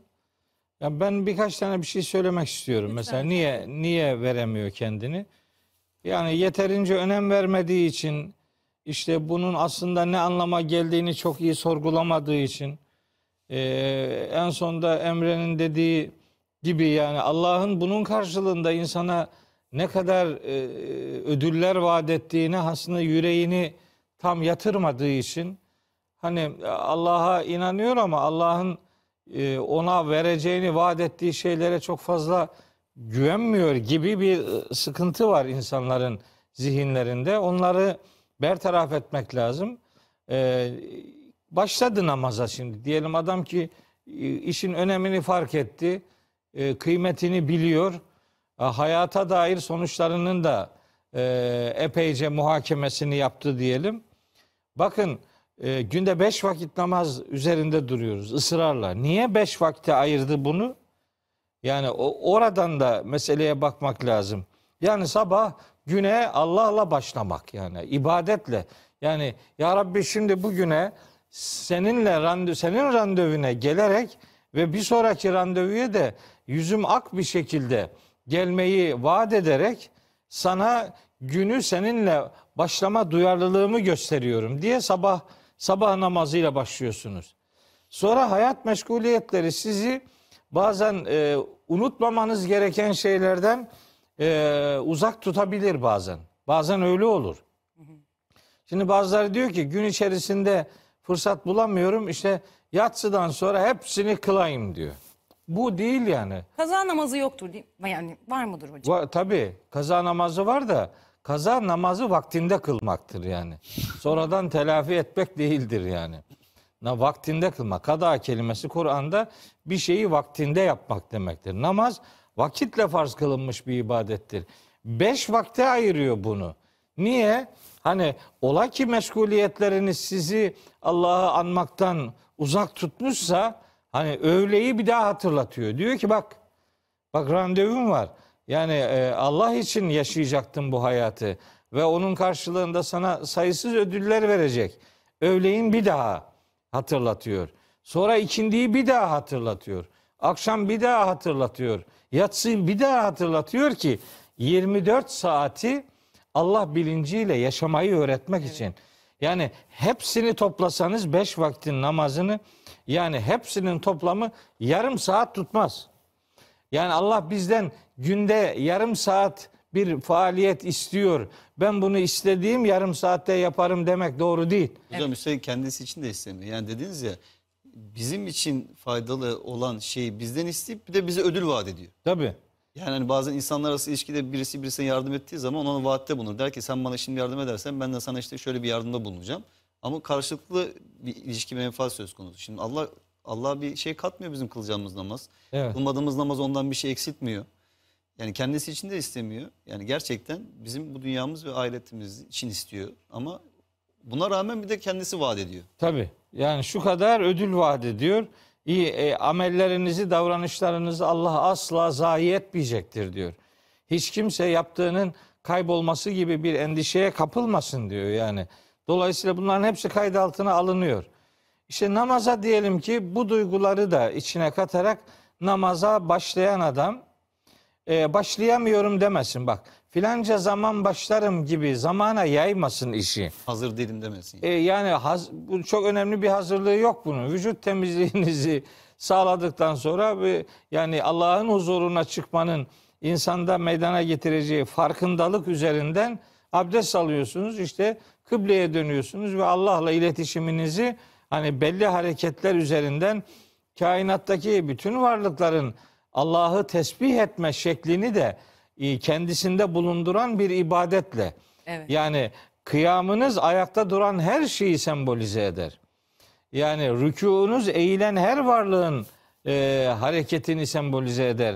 Ya ben birkaç tane bir şey söylemek istiyorum. Lütfen. Mesela niye niye veremiyor kendini? Yani yeterince önem vermediği için işte bunun aslında ne anlama geldiğini çok iyi sorgulamadığı için e, en sonda Emre'nin dediği gibi yani Allah'ın bunun karşılığında insana ne kadar e, ödüller vaat ettiğini aslında yüreğini tam yatırmadığı için hani Allah'a inanıyor ama Allah'ın e, ona vereceğini vaat ettiği şeylere çok fazla güvenmiyor gibi bir e, sıkıntı var insanların zihinlerinde. Onları bertaraf etmek lazım. E, başladı namaza şimdi. Diyelim adam ki e, işin önemini fark etti e, kıymetini biliyor. E, hayata dair sonuçlarının da e, epeyce muhakemesini yaptı diyelim. Bakın günde beş vakit namaz üzerinde duruyoruz ısrarla. Niye beş vakte ayırdı bunu? Yani oradan da meseleye bakmak lazım. Yani sabah güne Allah'la başlamak yani ibadetle. Yani ya Rabbi şimdi bugüne seninle randevu senin randevuna gelerek ve bir sonraki randevuya da yüzüm ak bir şekilde gelmeyi vaat ederek sana günü seninle başlama duyarlılığımı gösteriyorum diye sabah sabah namazıyla başlıyorsunuz. Sonra hayat meşguliyetleri sizi bazen e, unutmamanız gereken şeylerden e, uzak tutabilir bazen. Bazen öyle olur. Şimdi bazıları diyor ki gün içerisinde fırsat bulamıyorum işte yatsıdan sonra hepsini kılayım diyor. Bu değil yani. Kaza namazı yoktur değil Yani var mıdır hocam? Va tabii kaza namazı var da kaza namazı vaktinde kılmaktır yani. Sonradan telafi etmek değildir yani. Na, vaktinde kılma. Kada kelimesi Kur'an'da bir şeyi vaktinde yapmak demektir. Namaz vakitle farz kılınmış bir ibadettir. Beş vakte ayırıyor bunu. Niye? Hani ola ki meşguliyetleriniz sizi Allah'ı anmaktan uzak tutmuşsa Hani öğleyi bir daha hatırlatıyor. Diyor ki bak bak randevum var. Yani e, Allah için yaşayacaktın bu hayatı ve onun karşılığında sana sayısız ödüller verecek. Öğleyin bir daha hatırlatıyor. Sonra ikindiyi bir daha hatırlatıyor. Akşam bir daha hatırlatıyor. Yatsıyı bir daha hatırlatıyor ki 24 saati Allah bilinciyle yaşamayı öğretmek evet. için. Yani hepsini toplasanız 5 vaktin namazını yani hepsinin toplamı yarım saat tutmaz. Yani Allah bizden günde yarım saat bir faaliyet istiyor. Ben bunu istediğim yarım saatte yaparım demek doğru değil. Hocam evet. üstelik kendisi için de istemiyor. Yani dediniz ya bizim için faydalı olan şeyi bizden isteyip bir de bize ödül vaat ediyor. Tabii. Yani hani bazen insanlar arası ilişkide birisi birisine yardım ettiği zaman ona vaatte bulunur. Der ki sen bana şimdi yardım edersen ben de sana işte şöyle bir yardımda bulunacağım. Ama karşılıklı bir ilişki menfaat söz konusu. Şimdi Allah Allah bir şey katmıyor bizim kılacağımız namaz. Evet. Kılmadığımız namaz ondan bir şey eksiltmiyor. Yani kendisi için de istemiyor. Yani gerçekten bizim bu dünyamız ve ahiretimiz için istiyor. Ama buna rağmen bir de kendisi vaat ediyor. Tabii. Yani şu kadar ödül vaat ediyor. İyi e, amellerinizi, davranışlarınızı Allah asla zayi etmeyecektir diyor. Hiç kimse yaptığının kaybolması gibi bir endişeye kapılmasın diyor yani. Dolayısıyla bunların hepsi kayıt altına alınıyor. İşte namaza diyelim ki bu duyguları da içine katarak namaza başlayan adam e, başlayamıyorum demesin bak. Filanca zaman başlarım gibi zamana yaymasın işi. Hazır değilim demesin. E, yani haz, bu çok önemli bir hazırlığı yok bunun. Vücut temizliğinizi sağladıktan sonra bir, yani Allah'ın huzuruna çıkmanın insanda meydana getireceği farkındalık üzerinden abdest alıyorsunuz. İşte kıbleye dönüyorsunuz ve Allah'la iletişiminizi hani belli hareketler üzerinden kainattaki bütün varlıkların Allah'ı tesbih etme şeklini de e, kendisinde bulunduran bir ibadetle. Evet. Yani kıyamınız ayakta duran her şeyi sembolize eder. Yani rükuunuz eğilen her varlığın e, hareketini sembolize eder.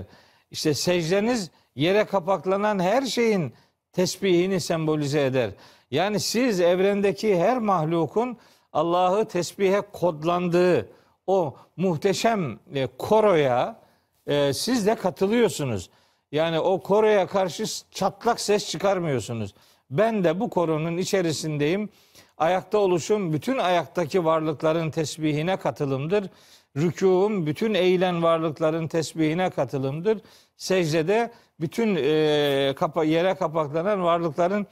İşte secdeniz yere kapaklanan her şeyin tesbihini sembolize eder. Yani siz evrendeki her mahlukun Allah'ı tesbihe kodlandığı o muhteşem e, koroya e, siz de katılıyorsunuz. Yani o koroya karşı çatlak ses çıkarmıyorsunuz. Ben de bu koronun içerisindeyim. Ayakta oluşum bütün ayaktaki varlıkların tesbihine katılımdır. Rükûum bütün eğilen varlıkların tesbihine katılımdır. Secdede bütün e, kapa, yere kapaklanan varlıkların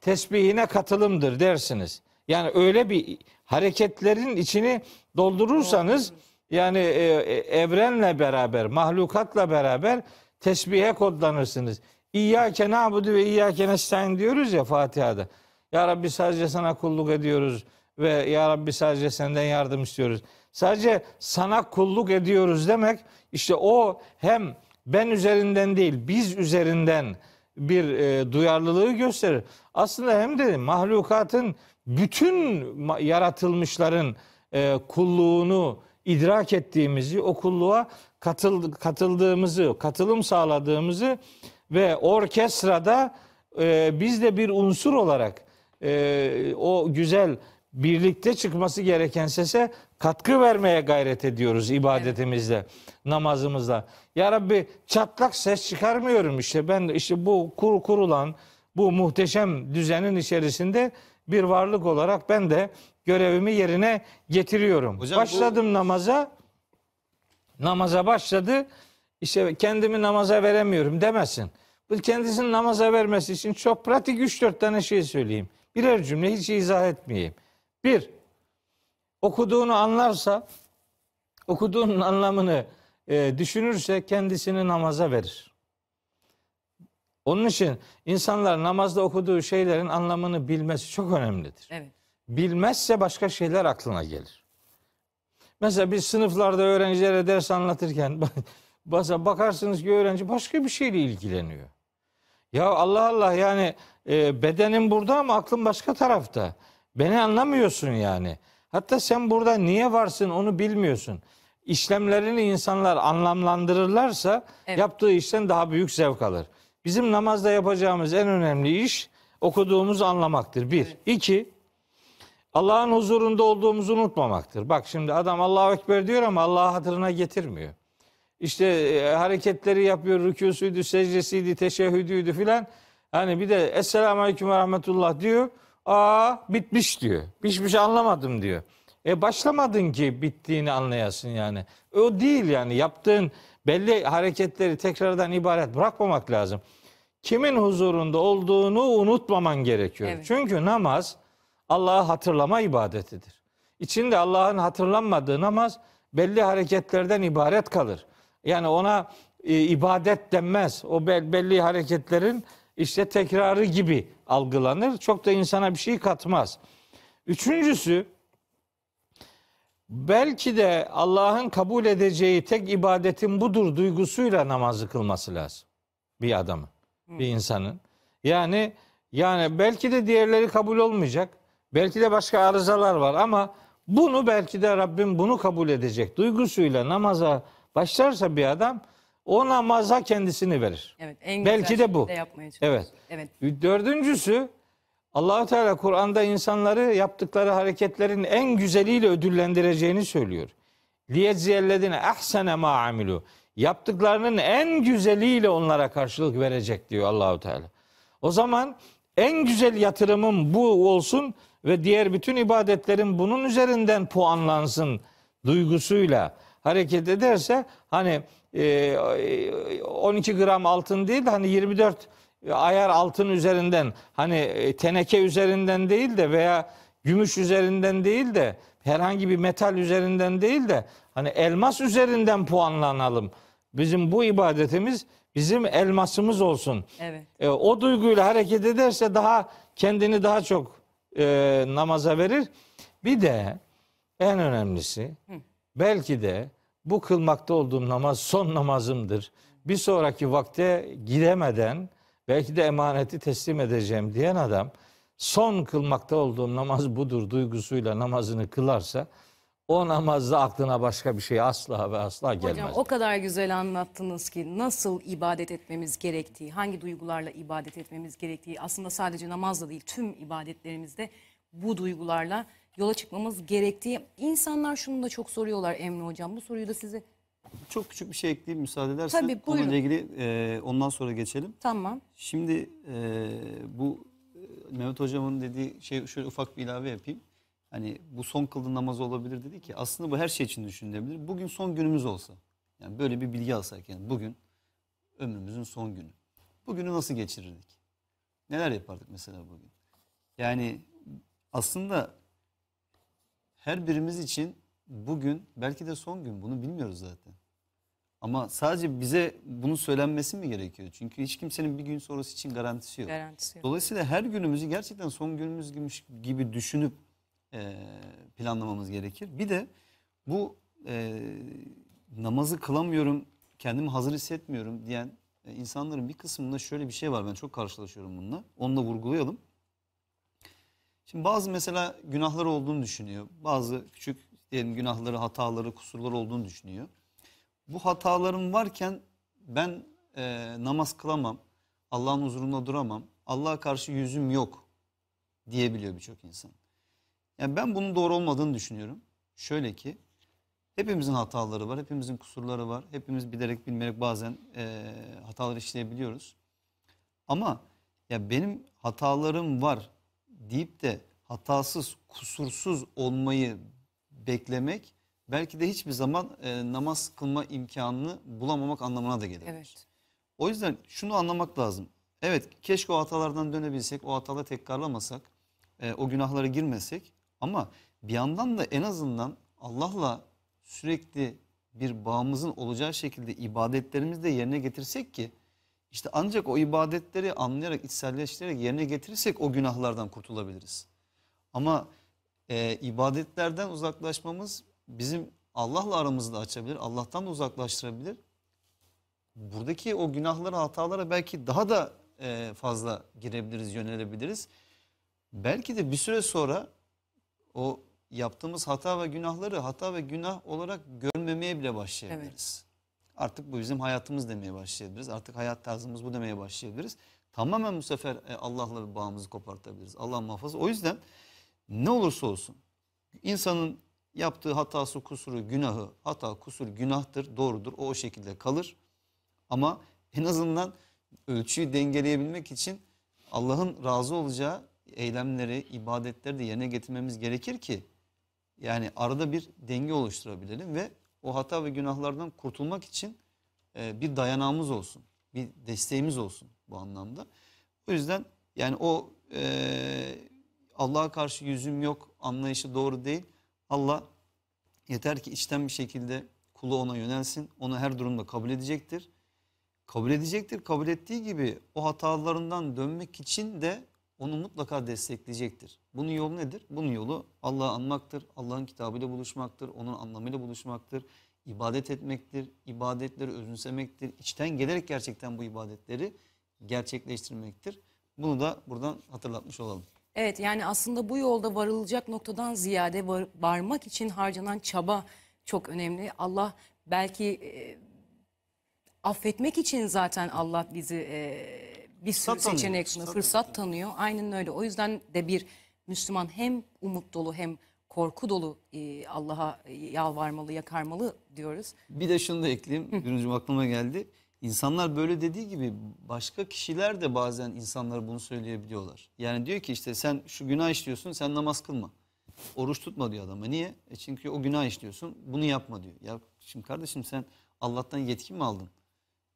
tesbihine katılımdır dersiniz. Yani öyle bir hareketlerin içini doldurursanız yani e, e, evrenle beraber, mahlukatla beraber tesbihe kodlanırsınız. İyyâke na'budu ve iyyâke nestaîn diyoruz ya Fatiha'da. Ya Rabbi sadece sana kulluk ediyoruz ve Ya Rabbi sadece senden yardım istiyoruz. Sadece sana kulluk ediyoruz demek işte o hem ben üzerinden değil biz üzerinden bir e, duyarlılığı gösterir. Aslında hem de mahlukatın bütün yaratılmışların e, kulluğunu idrak ettiğimizi, o kulluğa katıl, katıldığımızı, katılım sağladığımızı ve orkestrada e, biz de bir unsur olarak e, o güzel birlikte çıkması gereken sese katkı vermeye gayret ediyoruz ibadetimizde, evet. namazımızla. Ya Rabbi çatlak ses çıkarmıyorum işte ben işte bu kur, kurulan bu muhteşem düzenin içerisinde bir varlık olarak ben de görevimi yerine getiriyorum. Hocam, Başladım bu... namaza. Namaza başladı. İşte kendimi namaza veremiyorum demesin. Bu kendisini namaza vermesi için çok pratik 3-4 tane şey söyleyeyim. Birer cümle hiç izah etmeyeyim. Bir, okuduğunu anlarsa, okuduğunun anlamını e, düşünürse kendisini namaza verir. Onun için insanlar namazda okuduğu şeylerin anlamını bilmesi çok önemlidir. Evet. Bilmezse başka şeyler aklına gelir. Mesela biz sınıflarda öğrencilere ders anlatırken bakarsınız ki öğrenci başka bir şeyle ilgileniyor. Ya Allah Allah yani e, bedenim burada ama aklım başka tarafta. Beni anlamıyorsun yani. Hatta sen burada niye varsın onu bilmiyorsun. İşlemlerini insanlar anlamlandırırlarsa evet. yaptığı işten daha büyük zevk alır. Bizim namazda yapacağımız en önemli iş okuduğumuzu anlamaktır. Bir. Evet. İki, Allah'ın huzurunda olduğumuzu unutmamaktır. Bak şimdi adam Allahu Ekber diyor ama Allah'ı hatırına getirmiyor. İşte e, hareketleri yapıyor, rükûsüydü, secdesiydi, teşehhüdüydü filan. Hani bir de Esselamu Aleyküm ve Rahmetullah diyor. Aa bitmiş diyor. Hiçbir şey anlamadım diyor. E başlamadın ki bittiğini anlayasın yani. O değil yani yaptığın belli hareketleri tekrardan ibaret bırakmamak lazım. Kimin huzurunda olduğunu unutmaman gerekiyor. Evet. Çünkü namaz Allah'ı hatırlama ibadetidir. İçinde Allah'ın hatırlanmadığı namaz belli hareketlerden ibaret kalır. Yani ona e, ibadet denmez. O belli hareketlerin işte tekrarı gibi algılanır. Çok da insana bir şey katmaz. Üçüncüsü belki de Allah'ın kabul edeceği tek ibadetin budur duygusuyla namazı kılması lazım bir adamın, bir hmm. insanın. Yani yani belki de diğerleri kabul olmayacak. Belki de başka arızalar var ama bunu belki de Rabbim bunu kabul edecek duygusuyla namaza başlarsa bir adam o namaza kendisini verir. Evet, en güzel Belki de bu. şekilde yapmaya çalışıyoruz. Evet. Dördüncüsü Allahu Teala Kur'an'da insanları yaptıkları hareketlerin en güzeliyle ödüllendireceğini söylüyor. Liyecziyellezine ahsene ma amilu. Yaptıklarının en güzeliyle onlara karşılık verecek diyor Allahu Teala. O zaman en güzel yatırımım bu olsun ve diğer bütün ibadetlerim bunun üzerinden puanlansın duygusuyla hareket ederse hani 12 ee, e, gram altın değil de hani 24 ayar altın üzerinden hani e, teneke üzerinden değil de veya gümüş üzerinden değil de herhangi bir metal üzerinden değil de hani elmas üzerinden puanlanalım. Bizim bu ibadetimiz bizim elmasımız olsun. Evet. E, o duyguyla hareket ederse daha kendini daha çok e, namaza verir. Bir de en önemlisi Hı. belki de bu kılmakta olduğum namaz son namazımdır. Bir sonraki vakte gidemeden belki de emaneti teslim edeceğim diyen adam son kılmakta olduğum namaz budur duygusuyla namazını kılarsa o namazda aklına başka bir şey asla ve asla gelmez. Hocam o kadar güzel anlattınız ki nasıl ibadet etmemiz gerektiği, hangi duygularla ibadet etmemiz gerektiği aslında sadece namazla değil tüm ibadetlerimizde bu duygularla yola çıkmamız gerektiği. İnsanlar şunu da çok soruyorlar Emre Hocam. Bu soruyu da size... Çok küçük bir şey ekleyeyim müsaade edersen. Tabii buyurun. Konuyla ilgili e, ondan sonra geçelim. Tamam. Şimdi e, bu e, Mehmet Hocam'ın dediği şey şöyle ufak bir ilave yapayım. Hani bu son kıldığın namaz olabilir dedi ki aslında bu her şey için düşünülebilir. Bugün son günümüz olsa yani böyle bir bilgi alsak yani bugün ömrümüzün son günü. Bugünü nasıl geçirirdik? Neler yapardık mesela bugün? Yani aslında her birimiz için bugün belki de son gün bunu bilmiyoruz zaten. Ama sadece bize bunu söylenmesi mi gerekiyor? Çünkü hiç kimsenin bir gün sonrası için garantisi yok. Garantisi yok. Dolayısıyla her günümüzü gerçekten son günümüz gibi düşünüp e, planlamamız gerekir. Bir de bu e, namazı kılamıyorum, kendimi hazır hissetmiyorum diyen insanların bir kısmında şöyle bir şey var. Ben çok karşılaşıyorum bununla. Onu da vurgulayalım. Şimdi bazı mesela günahlar olduğunu düşünüyor. Bazı küçük diyelim günahları, hataları, kusurları olduğunu düşünüyor. Bu hatalarım varken ben e, namaz kılamam, Allah'ın huzurunda duramam, Allah'a karşı yüzüm yok diyebiliyor birçok insan. Yani ben bunun doğru olmadığını düşünüyorum. Şöyle ki hepimizin hataları var, hepimizin kusurları var. Hepimiz bilerek bilmeyerek bazen e, hatalar işleyebiliyoruz. Ama ya benim hatalarım var deyip de hatasız, kusursuz olmayı beklemek belki de hiçbir zaman e, namaz kılma imkanını bulamamak anlamına da gelir. Evet. O yüzden şunu anlamak lazım. Evet keşke o hatalardan dönebilsek, o hataları tekrarlamasak, e, o günahlara girmesek ama bir yandan da en azından Allah'la sürekli bir bağımızın olacağı şekilde ibadetlerimizi de yerine getirsek ki işte ancak o ibadetleri anlayarak, içselleştirerek yerine getirirsek o günahlardan kurtulabiliriz. Ama e, ibadetlerden uzaklaşmamız bizim Allah'la aramızı da açabilir, Allah'tan da uzaklaştırabilir. Buradaki o günahlara, hatalara belki daha da e, fazla girebiliriz, yönelebiliriz. Belki de bir süre sonra o yaptığımız hata ve günahları hata ve günah olarak görmemeye bile başlayabiliriz. Evet. Artık bu bizim hayatımız demeye başlayabiliriz. Artık hayat tarzımız bu demeye başlayabiliriz. Tamamen bu sefer e, Allah'la bir bağımızı kopartabiliriz. Allah muhafaza. O yüzden ne olursa olsun insanın yaptığı hatası, kusuru, günahı, hata, kusur günahtır, doğrudur. O o şekilde kalır. Ama en azından ölçüyü dengeleyebilmek için Allah'ın razı olacağı eylemleri, ibadetleri de yerine getirmemiz gerekir ki yani arada bir denge oluşturabilelim ve o hata ve günahlardan kurtulmak için e, bir dayanağımız olsun. Bir desteğimiz olsun bu anlamda. O yüzden yani o e, Allah'a karşı yüzüm yok anlayışı doğru değil. Allah yeter ki içten bir şekilde kulu ona yönelsin. Onu her durumda kabul edecektir. Kabul edecektir. Kabul ettiği gibi o hatalarından dönmek için de onu mutlaka destekleyecektir. Bunun yolu nedir? Bunun yolu Allah'ı anmaktır, Allah'ın kitabıyla buluşmaktır, onun anlamıyla buluşmaktır, ibadet etmektir, ibadetleri özümsemektir, içten gelerek gerçekten bu ibadetleri gerçekleştirmektir. Bunu da buradan hatırlatmış olalım. Evet yani aslında bu yolda varılacak noktadan ziyade var, varmak için harcanan çaba çok önemli. Allah belki e, affetmek için zaten Allah bizi e, bir sürü fırsat seçenek tanıyor. fırsat, fırsat tanıyor. Aynen öyle. O yüzden de bir Müslüman hem umut dolu hem korku dolu e, Allah'a yalvarmalı, yakarmalı diyoruz. Bir de şunu da ekleyeyim. Dünücüm aklıma geldi. İnsanlar böyle dediği gibi başka kişiler de bazen insanlara bunu söyleyebiliyorlar. Yani diyor ki işte sen şu günah işliyorsun sen namaz kılma. Oruç tutma diyor adama. Niye? E çünkü o günah işliyorsun bunu yapma diyor. Ya şimdi kardeşim sen Allah'tan yetki mi aldın?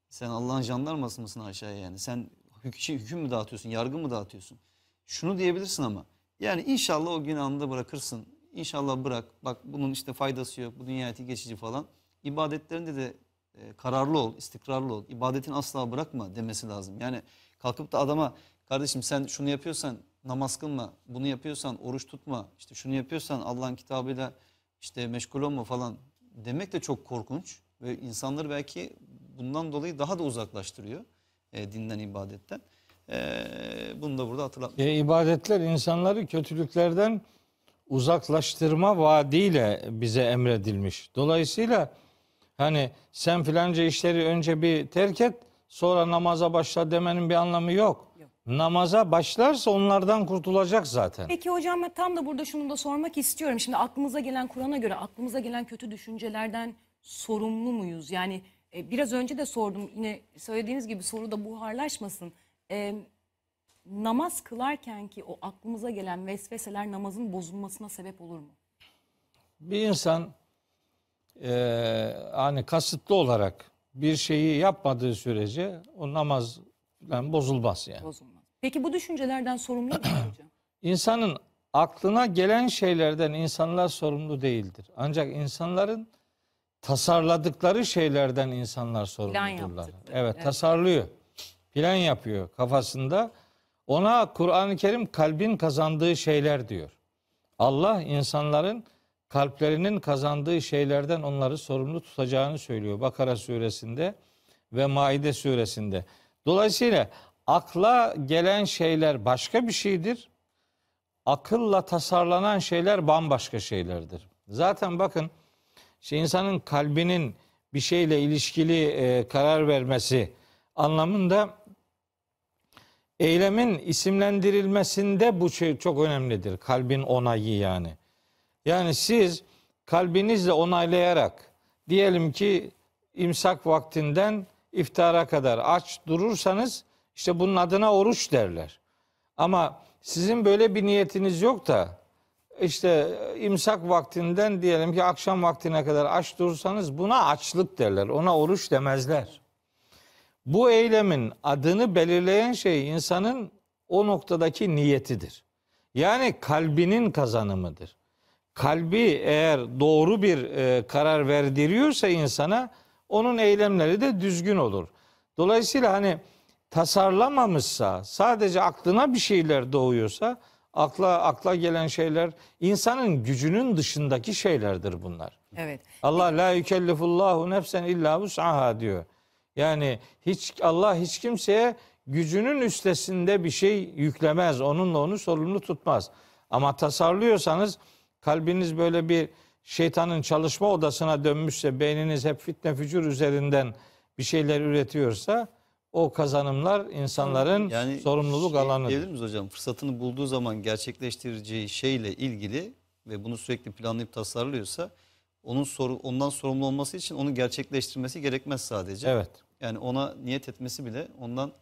Sen Allah'ın jandarması mısın aşağıya yani? Sen hüküm mü dağıtıyorsun, yargı mı dağıtıyorsun? Şunu diyebilirsin ama yani inşallah o gün anında bırakırsın. İnşallah bırak. Bak bunun işte faydası yok. Bu dünya geçici falan. İbadetlerinde de e, kararlı ol, istikrarlı ol. İbadetini asla bırakma demesi lazım. Yani kalkıp da adama kardeşim sen şunu yapıyorsan namaz kılma, bunu yapıyorsan oruç tutma, işte şunu yapıyorsan Allah'ın kitabıyla işte meşgul olma falan demek de çok korkunç ve insanları belki bundan dolayı daha da uzaklaştırıyor e, dinden, ibadetten. E, bunu da burada hatırlatmak. E, ibadetler insanları kötülüklerden uzaklaştırma vaadiyle bize emredilmiş. Dolayısıyla hani sen filanca işleri önce bir terk et sonra namaza başla demenin bir anlamı yok. yok. Namaza başlarsa onlardan kurtulacak zaten. Peki hocam ben tam da burada şunu da sormak istiyorum. Şimdi aklımıza gelen Kur'an'a göre aklımıza gelen kötü düşüncelerden sorumlu muyuz? Yani e, biraz önce de sordum yine söylediğiniz gibi soru da buharlaşmasın. E, namaz kılarken ki o aklımıza gelen vesveseler namazın bozulmasına sebep olur mu? Bir insan e, hani kasıtlı olarak bir şeyi yapmadığı sürece o namaz yani bozulmaz yani. Bozulmaz. Peki bu düşüncelerden sorumlu mu hocam? İnsanın aklına gelen şeylerden insanlar sorumlu değildir. Ancak insanların tasarladıkları şeylerden insanlar sorumludurlar. Evet, evet tasarlıyor. Plan yapıyor kafasında. Ona Kur'an-ı Kerim kalbin kazandığı şeyler diyor. Allah insanların kalplerinin kazandığı şeylerden onları sorumlu tutacağını söylüyor Bakara suresinde ve Maide suresinde. Dolayısıyla akla gelen şeyler başka bir şeydir. Akılla tasarlanan şeyler bambaşka şeylerdir. Zaten bakın işte insanın kalbinin bir şeyle ilişkili e, karar vermesi anlamında eylemin isimlendirilmesinde bu şey çok önemlidir. Kalbin onayı yani. Yani siz kalbinizle onaylayarak diyelim ki imsak vaktinden iftara kadar aç durursanız işte bunun adına oruç derler. Ama sizin böyle bir niyetiniz yok da işte e, imsak vaktinden diyelim ki akşam vaktine kadar aç dursanız buna açlık derler. Ona oruç demezler. Bu eylemin adını belirleyen şey insanın o noktadaki niyetidir. Yani kalbinin kazanımıdır. Kalbi eğer doğru bir e, karar verdiriyorsa insana onun eylemleri de düzgün olur. Dolayısıyla hani tasarlamamışsa, sadece aklına bir şeyler doğuyorsa akla akla gelen şeyler insanın gücünün dışındaki şeylerdir bunlar. Evet. Allah la yükellifullahu nefsen illa vus'aha diyor. Yani hiç Allah hiç kimseye gücünün üstesinde bir şey yüklemez. Onunla onu sorumlu tutmaz. Ama tasarlıyorsanız kalbiniz böyle bir şeytanın çalışma odasına dönmüşse beyniniz hep fitne fücur üzerinden bir şeyler üretiyorsa o kazanımlar insanların yani sorumluluk şey alanı. Diyebilir miyiz hocam? Fırsatını bulduğu zaman gerçekleştireceği şeyle ilgili ve bunu sürekli planlayıp tasarlıyorsa onun soru ondan sorumlu olması için onu gerçekleştirmesi gerekmez sadece. Evet. Yani ona niyet etmesi bile ondan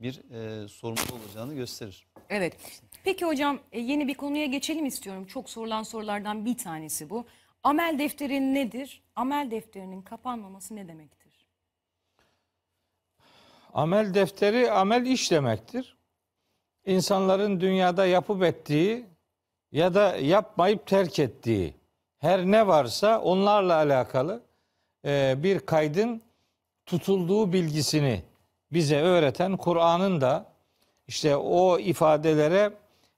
bir e, sorumlu olacağını gösterir. Evet. Peki hocam e, yeni bir konuya geçelim istiyorum. Çok sorulan sorulardan bir tanesi bu. Amel defteri nedir? Amel defterinin kapanmaması ne demektir? Amel defteri amel iş demektir. İnsanların dünyada yapıp ettiği ya da yapmayıp terk ettiği her ne varsa onlarla alakalı e, bir kaydın tutulduğu bilgisini bize öğreten Kur'an'ın da işte o ifadelere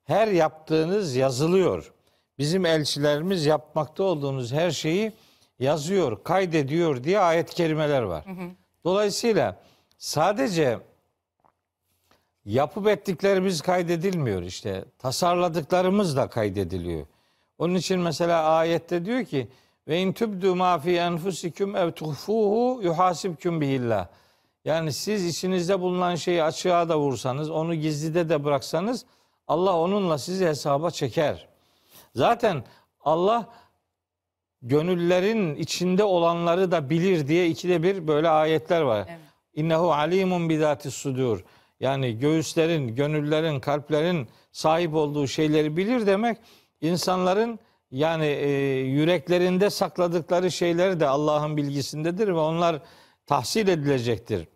her yaptığınız yazılıyor. Bizim elçilerimiz yapmakta olduğunuz her şeyi yazıyor, kaydediyor diye ayet kelimeler var. Hı hı. Dolayısıyla Sadece yapıp ettiklerimiz kaydedilmiyor işte. Tasarladıklarımız da kaydediliyor. Onun için mesela ayette diyor ki ve in tübdu ma fi enfusikum ev tuhfuhu yuhasibkum bihillah. Yani siz içinizde bulunan şeyi açığa da vursanız, onu gizlide de bıraksanız Allah onunla sizi hesaba çeker. Zaten Allah gönüllerin içinde olanları da bilir diye ikide bir böyle ayetler var. Evet. İnnehu alimun bizatis sudur. Yani göğüslerin, gönüllerin, kalplerin sahip olduğu şeyleri bilir demek insanların yani e, yüreklerinde sakladıkları şeyler de Allah'ın bilgisindedir ve onlar tahsil edilecektir.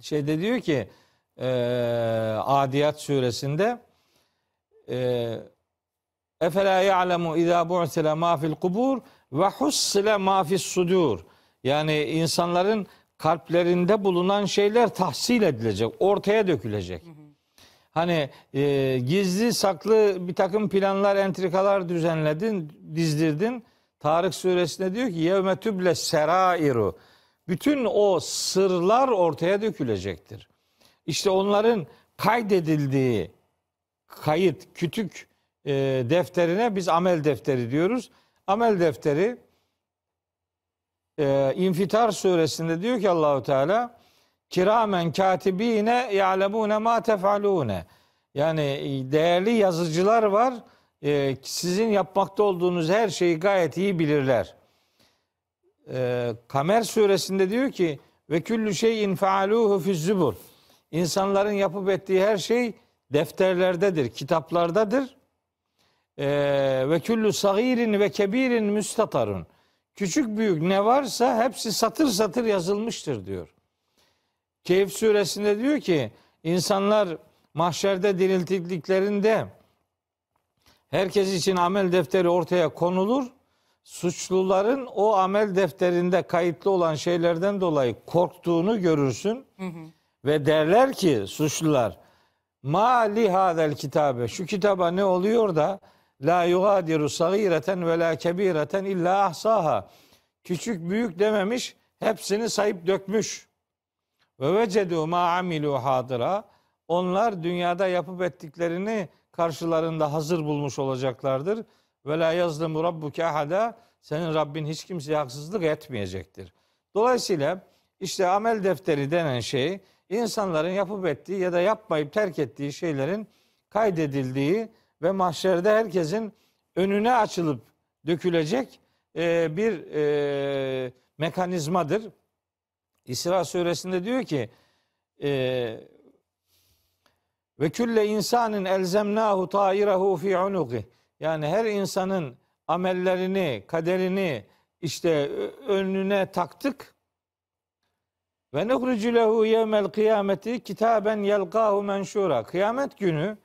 Şeyde diyor ki e, Adiyat suresinde e, Efela ya'lemu izâ bu'sile ma fil kubur ve hussile ma fis sudur. Yani insanların kalplerinde bulunan şeyler tahsil edilecek, ortaya dökülecek. Hani e, gizli saklı bir takım planlar, entrikalar düzenledin, dizdirdin. Tarık suresinde diyor ki yevme tüble serairu. Bütün o sırlar ortaya dökülecektir. İşte onların kaydedildiği kayıt, kütük e, defterine biz amel defteri diyoruz. Amel defteri e, İnfitar suresinde diyor ki Allahu Teala kiramen katibine ya'lemune ma tefalune. Yani değerli yazıcılar var. E, sizin yapmakta olduğunuz her şeyi gayet iyi bilirler. E, Kamer suresinde diyor ki ve küllü şeyin faaluhu zubur. İnsanların yapıp ettiği her şey defterlerdedir, kitaplardadır. Ee, ve küllü sagirin ve kebirin müstatarun. Küçük büyük ne varsa hepsi satır satır yazılmıştır diyor. Keyif suresinde diyor ki insanlar mahşerde diriltildiklerinde herkes için amel defteri ortaya konulur. Suçluların o amel defterinde kayıtlı olan şeylerden dolayı korktuğunu görürsün. Hı hı. Ve derler ki suçlular ma lihadel kitabe şu kitaba ne oluyor da La yugadiru sagireten ve la kebireten illa ahsaha. Küçük büyük dememiş, hepsini sayıp dökmüş. Ve vecedu ma amilu hadira. Onlar dünyada yapıp ettiklerini karşılarında hazır bulmuş olacaklardır. Ve la yazlimu rabbuke ahada. Senin Rabbin hiç kimseye haksızlık etmeyecektir. Dolayısıyla işte amel defteri denen şey insanların yapıp ettiği ya da yapmayıp terk ettiği şeylerin kaydedildiği ve mahşerde herkesin önüne açılıp dökülecek e, bir e, mekanizmadır. İsra suresinde diyor ki e, ve külle insanın elzemnahu ta'irahu fi unuki. Yani her insanın amellerini, kaderini işte önüne taktık. Ve nuhricu lehu yevmel kıyameti kitaben yelkahu menşura. Kıyamet günü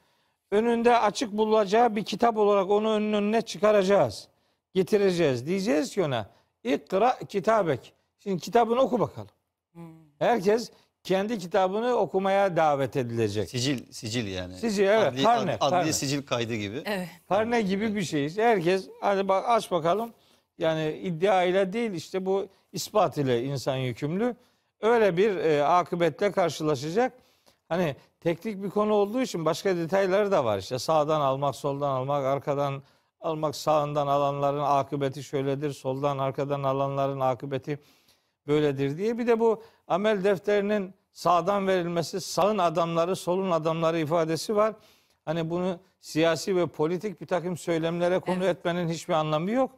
önünde açık bulacağı bir kitap olarak onu önün önüne çıkaracağız. Getireceğiz. Diyeceğiz ki ona ikra kitabek. Şimdi kitabını oku bakalım. Hmm. Herkes kendi kitabını okumaya davet edilecek. Sicil, sicil yani. Sicil evet. Adli, karne, adli karne. sicil kaydı gibi. Evet. Karne gibi bir şeyiz. Herkes hadi bak aç bakalım. Yani iddia ile değil işte bu ispat ile insan yükümlü. Öyle bir e, akıbetle karşılaşacak. Hani teknik bir konu olduğu için başka detayları da var. İşte sağdan almak, soldan almak, arkadan almak, sağından alanların akıbeti şöyledir, soldan arkadan alanların akıbeti böyledir diye. Bir de bu amel defterinin sağdan verilmesi, sağın adamları, solun adamları ifadesi var. Hani bunu siyasi ve politik bir takım söylemlere konu evet. etmenin hiçbir anlamı yok.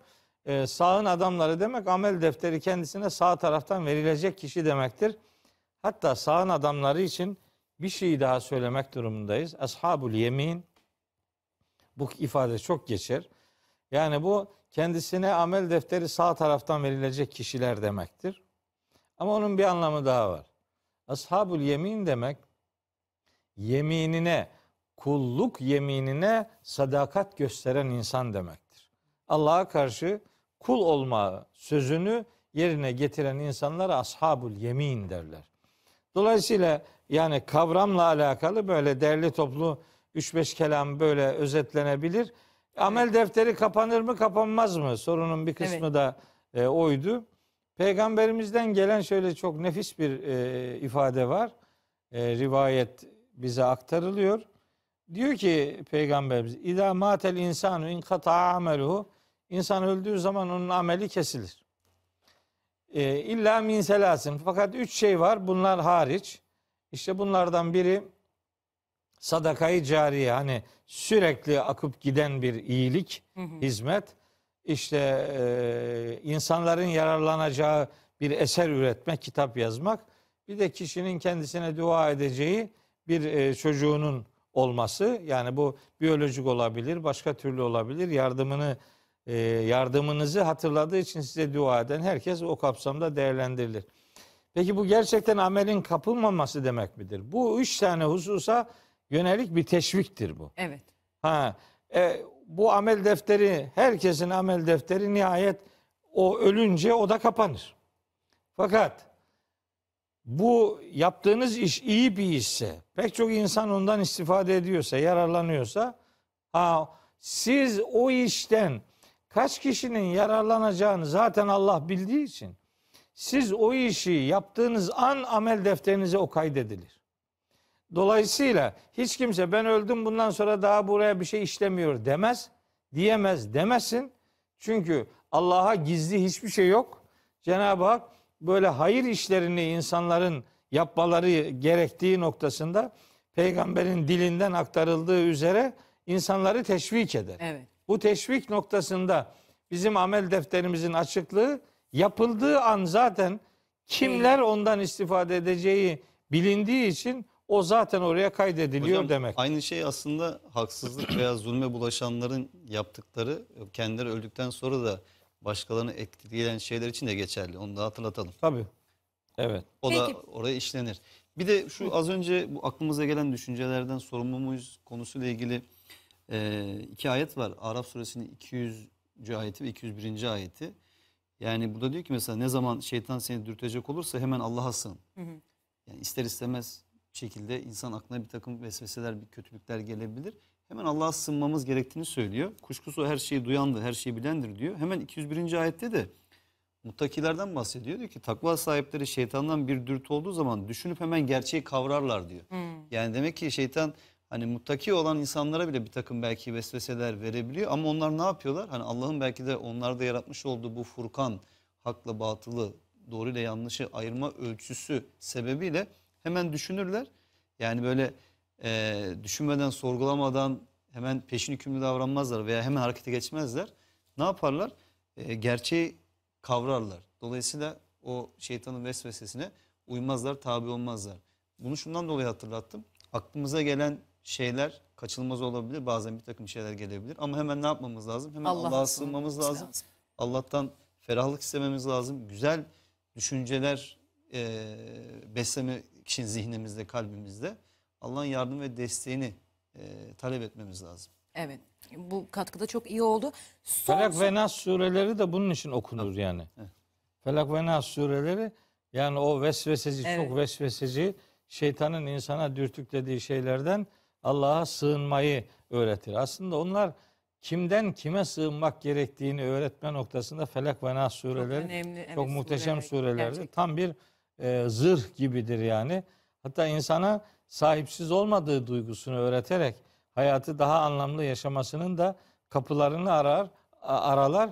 Ee, sağın adamları demek amel defteri kendisine sağ taraftan verilecek kişi demektir. Hatta sağın adamları için bir şeyi daha söylemek durumundayız. Ashabul yemin bu ifade çok geçer. Yani bu kendisine amel defteri sağ taraftan verilecek kişiler demektir. Ama onun bir anlamı daha var. Ashabul yemin demek yeminine, kulluk yeminine sadakat gösteren insan demektir. Allah'a karşı kul olma sözünü yerine getiren insanlara ashabul yemin derler. Dolayısıyla yani kavramla alakalı böyle derli toplu 3-5 kelam böyle özetlenebilir. Amel evet. defteri kapanır mı kapanmaz mı? Sorunun bir kısmı evet. da e, oydu. Peygamberimizden gelen şöyle çok nefis bir e, ifade var. E, rivayet bize aktarılıyor. Diyor ki Peygamberimiz İda matel insanu in kata ameluhu İnsan öldüğü zaman onun ameli kesilir. E, illa min selasin. Fakat üç şey var bunlar hariç. İşte bunlardan biri sadakayı cariye hani sürekli akıp giden bir iyilik, hı hı. hizmet. işte e, insanların yararlanacağı bir eser üretmek, kitap yazmak. Bir de kişinin kendisine dua edeceği bir e, çocuğunun olması. Yani bu biyolojik olabilir, başka türlü olabilir. Yardımını e, yardımınızı hatırladığı için size dua eden herkes o kapsamda değerlendirilir. Peki bu gerçekten amelin kapılmaması demek midir? Bu üç tane hususa yönelik bir teşviktir bu. Evet. Ha, e, bu amel defteri, herkesin amel defteri nihayet o ölünce o da kapanır. Fakat bu yaptığınız iş iyi bir işse, pek çok insan ondan istifade ediyorsa, yararlanıyorsa, ha, siz o işten kaç kişinin yararlanacağını zaten Allah bildiği için siz o işi yaptığınız an amel defterinize o kaydedilir. Dolayısıyla hiç kimse ben öldüm bundan sonra daha buraya bir şey işlemiyor demez. Diyemez demesin. Çünkü Allah'a gizli hiçbir şey yok. Cenab-ı Hak böyle hayır işlerini insanların yapmaları gerektiği noktasında peygamberin dilinden aktarıldığı üzere insanları teşvik eder. Evet. Bu teşvik noktasında bizim amel defterimizin açıklığı yapıldığı an zaten kimler ondan istifade edeceği bilindiği için o zaten oraya kaydediliyor Hocam, demek. Aynı şey aslında haksızlık veya zulme bulaşanların yaptıkları kendileri öldükten sonra da başkalarını etkileyen şeyler için de geçerli. Onu da hatırlatalım. Tabii. Evet. O Peki. da oraya işlenir. Bir de şu az önce bu aklımıza gelen düşüncelerden sorumlu muyuz konusuyla ilgili e, iki ayet var. Araf suresinin 200. ayeti ve 201. ayeti. Yani burada diyor ki mesela ne zaman şeytan seni dürtecek olursa hemen Allah'a sığın. Hı hı. Yani ister istemez şekilde insan aklına bir takım vesveseler, bir kötülükler gelebilir. Hemen Allah'a sığınmamız gerektiğini söylüyor. Kuşkusu her şeyi duyandır, her şeyi bilendir diyor. Hemen 201. ayette de muttakilerden bahsediyor. Diyor ki takva sahipleri şeytandan bir dürtü olduğu zaman düşünüp hemen gerçeği kavrarlar diyor. Hmm. Yani demek ki şeytan hani muttaki olan insanlara bile bir takım belki vesveseler verebiliyor. Ama onlar ne yapıyorlar? Hani Allah'ın belki de onlarda yaratmış olduğu bu furkan, hakla batılı, doğru ile yanlışı ayırma ölçüsü sebebiyle hemen düşünürler. Yani böyle e, düşünmeden, sorgulamadan hemen peşin hükümlü davranmazlar veya hemen harekete geçmezler. Ne yaparlar? E, gerçeği kavrarlar. Dolayısıyla o şeytanın vesvesesine uymazlar, tabi olmazlar. Bunu şundan dolayı hatırlattım. Aklımıza gelen şeyler kaçılmaz olabilir. Bazen bir takım şeyler gelebilir. Ama hemen ne yapmamız lazım? Hemen Allah'a Allah sığınmamız lazım. lazım. Allah'tan ferahlık istememiz lazım. Güzel düşünceler e, besleme için zihnimizde, kalbimizde Allah'ın yardım ve desteğini e, talep etmemiz lazım. Evet. Bu katkıda çok iyi oldu. Son, Felak ve Nas sureleri de bunun için okunur yani. Evet. Felak ve Nas sureleri yani o vesveseci, evet. çok vesveseci şeytanın insana dürtüklediği şeylerden Allah'a sığınmayı öğretir. Aslında onlar kimden kime sığınmak gerektiğini öğretme noktasında Felak ve Nas sureleri çok, önemli, evet, muhteşem surelerdir. Tam bir e, zırh gibidir yani. Hatta insana sahipsiz olmadığı duygusunu öğreterek hayatı daha anlamlı yaşamasının da kapılarını arar aralar.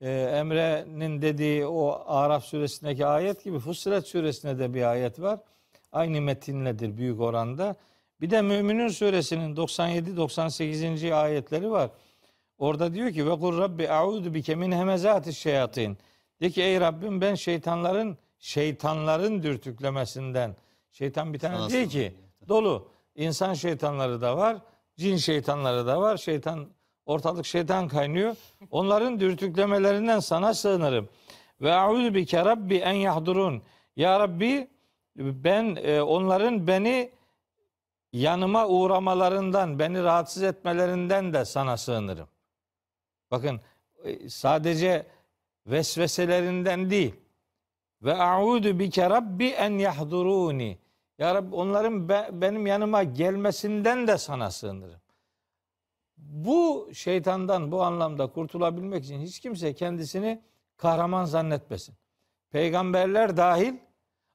E, Emre'nin dediği o Araf suresindeki ayet gibi Fussilet suresinde de bir ayet var. Aynı metinledir büyük oranda. Bir de Müminin suresinin 97-98. ayetleri var. Orada diyor ki ve kul rabbi audu bike min hemezati şeyatin. De ki ey Rabbim ben şeytanların şeytanların dürtüklemesinden. Şeytan bir tane Sana ki dolu. İnsan şeytanları da var, cin şeytanları da var. Şeytan ortalık şeytan kaynıyor. Onların dürtüklemelerinden sana sığınırım. Ve audu bike rabbi en yahdurun. Ya Rabbi ben e, onların beni yanıma uğramalarından, beni rahatsız etmelerinden de sana sığınırım. Bakın e, sadece vesveselerinden değil. Ve a'udu bike rabbi en yahduruni. Ya Rabbi onların be, benim yanıma gelmesinden de sana sığınırım. Bu şeytandan bu anlamda kurtulabilmek için hiç kimse kendisini kahraman zannetmesin. Peygamberler dahil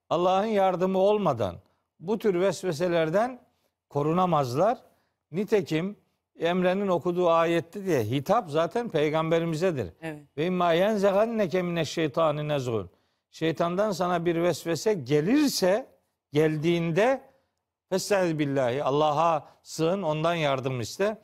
Allah'ın yardımı olmadan bu tür vesveselerden korunamazlar. Nitekim Emre'nin okuduğu ayette diye hitap zaten peygamberimizedir. Evet. Ve imma yenzeganneke mineşşeytani nezgun. Şeytandan sana bir vesvese gelirse geldiğinde Fesel billahi Allah'a sığın ondan yardım iste.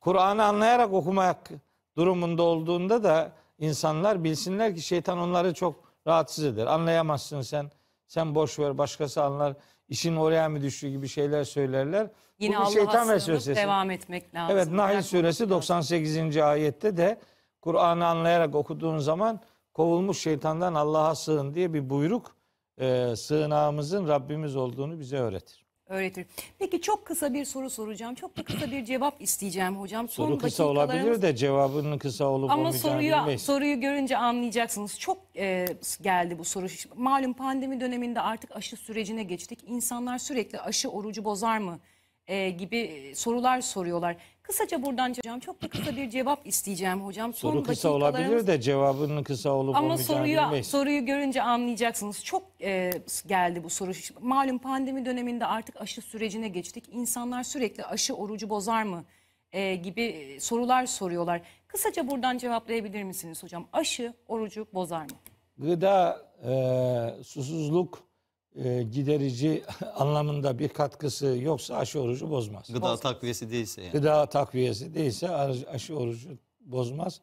Kur'an'ı anlayarak okumak durumunda olduğunda da insanlar bilsinler ki şeytan onları çok rahatsız eder. Anlayamazsın sen. Sen boş ver başkası anlar işin oraya mı düştü gibi şeyler söylerler. Yine Bu bir şeytan devam etmek lazım. Evet Nahl suresi 98. ayette de Kur'an'ı anlayarak okuduğun zaman kovulmuş şeytandan Allah'a sığın diye bir buyruk e, sığınağımızın Rabbimiz olduğunu bize öğretir öğretir. Peki çok kısa bir soru soracağım. Çok da kısa bir cevap isteyeceğim hocam. Son Soru kısa olabilir de cevabının kısa olup Ama soruyu soruyu görünce anlayacaksınız. Çok e, geldi bu soru. Malum pandemi döneminde artık aşı sürecine geçtik. İnsanlar sürekli aşı orucu bozar mı e, gibi sorular soruyorlar. Kısaca buradan hocam çok da kısa bir cevap isteyeceğim hocam. Son Soru kısa olabilir de cevabının kısa olup Ama soruyu, soruyu görünce anlayacaksınız. Çok e, geldi bu soru. Malum pandemi döneminde artık aşı sürecine geçtik. İnsanlar sürekli aşı orucu bozar mı e, gibi e, sorular soruyorlar. Kısaca buradan cevaplayabilir misiniz hocam? Aşı orucu bozar mı? Gıda, e, susuzluk e, giderici anlamında bir katkısı yoksa aşı orucu bozmaz. Gıda bozmaz. takviyesi değilse yani. Gıda takviyesi değilse aşı orucu bozmaz.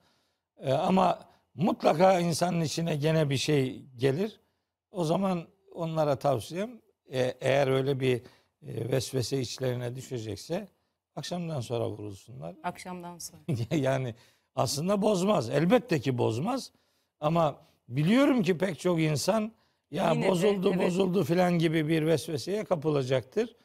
E, ama mutlaka insanın içine gene bir şey gelir. O zaman onlara tavsiyem e, eğer öyle bir vesvese içlerine düşecekse akşamdan sonra vurulsunlar. Akşamdan sonra. yani aslında bozmaz. Elbette ki bozmaz. Ama biliyorum ki pek çok insan ya Yine bozuldu de, evet. bozuldu filan gibi bir vesveseye kapılacaktır.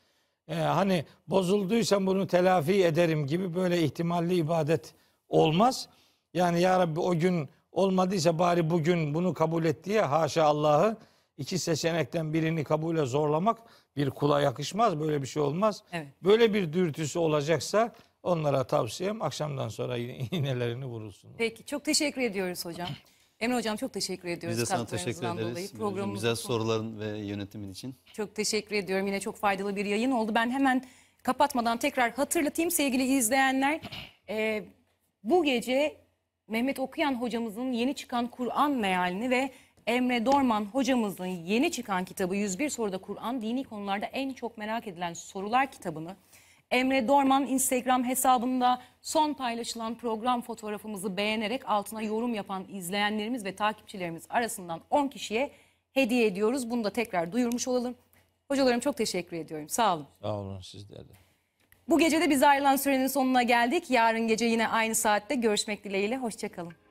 Ee, hani bozulduysam bunu telafi ederim gibi böyle ihtimalli ibadet olmaz. Yani ya Rabbi o gün olmadıysa bari bugün bunu kabul et diye haşa Allah'ı iki seçenekten birini kabule zorlamak bir kula yakışmaz. Böyle bir şey olmaz. Evet. Böyle bir dürtüsü olacaksa onlara tavsiyem akşamdan sonra yine iğnelerini vurulsun. Peki çok teşekkür ediyoruz hocam. Emre Hocam çok teşekkür ediyoruz. Biz de sana teşekkür ederiz. Dolayı, güzel soruların ve yönetimin için. Çok teşekkür ediyorum. Yine çok faydalı bir yayın oldu. Ben hemen kapatmadan tekrar hatırlatayım sevgili izleyenler. E, bu gece Mehmet Okuyan hocamızın yeni çıkan Kur'an mealini ve Emre Dorman hocamızın yeni çıkan kitabı 101 soruda Kur'an dini konularda en çok merak edilen sorular kitabını Emre Dorman Instagram hesabında son paylaşılan program fotoğrafımızı beğenerek altına yorum yapan izleyenlerimiz ve takipçilerimiz arasından 10 kişiye hediye ediyoruz. Bunu da tekrar duyurmuş olalım. Hocalarım çok teşekkür ediyorum. Sağ olun. Sağ olun sizler de. Bu gece de biz ayrılan sürenin sonuna geldik. Yarın gece yine aynı saatte görüşmek dileğiyle. Hoşçakalın.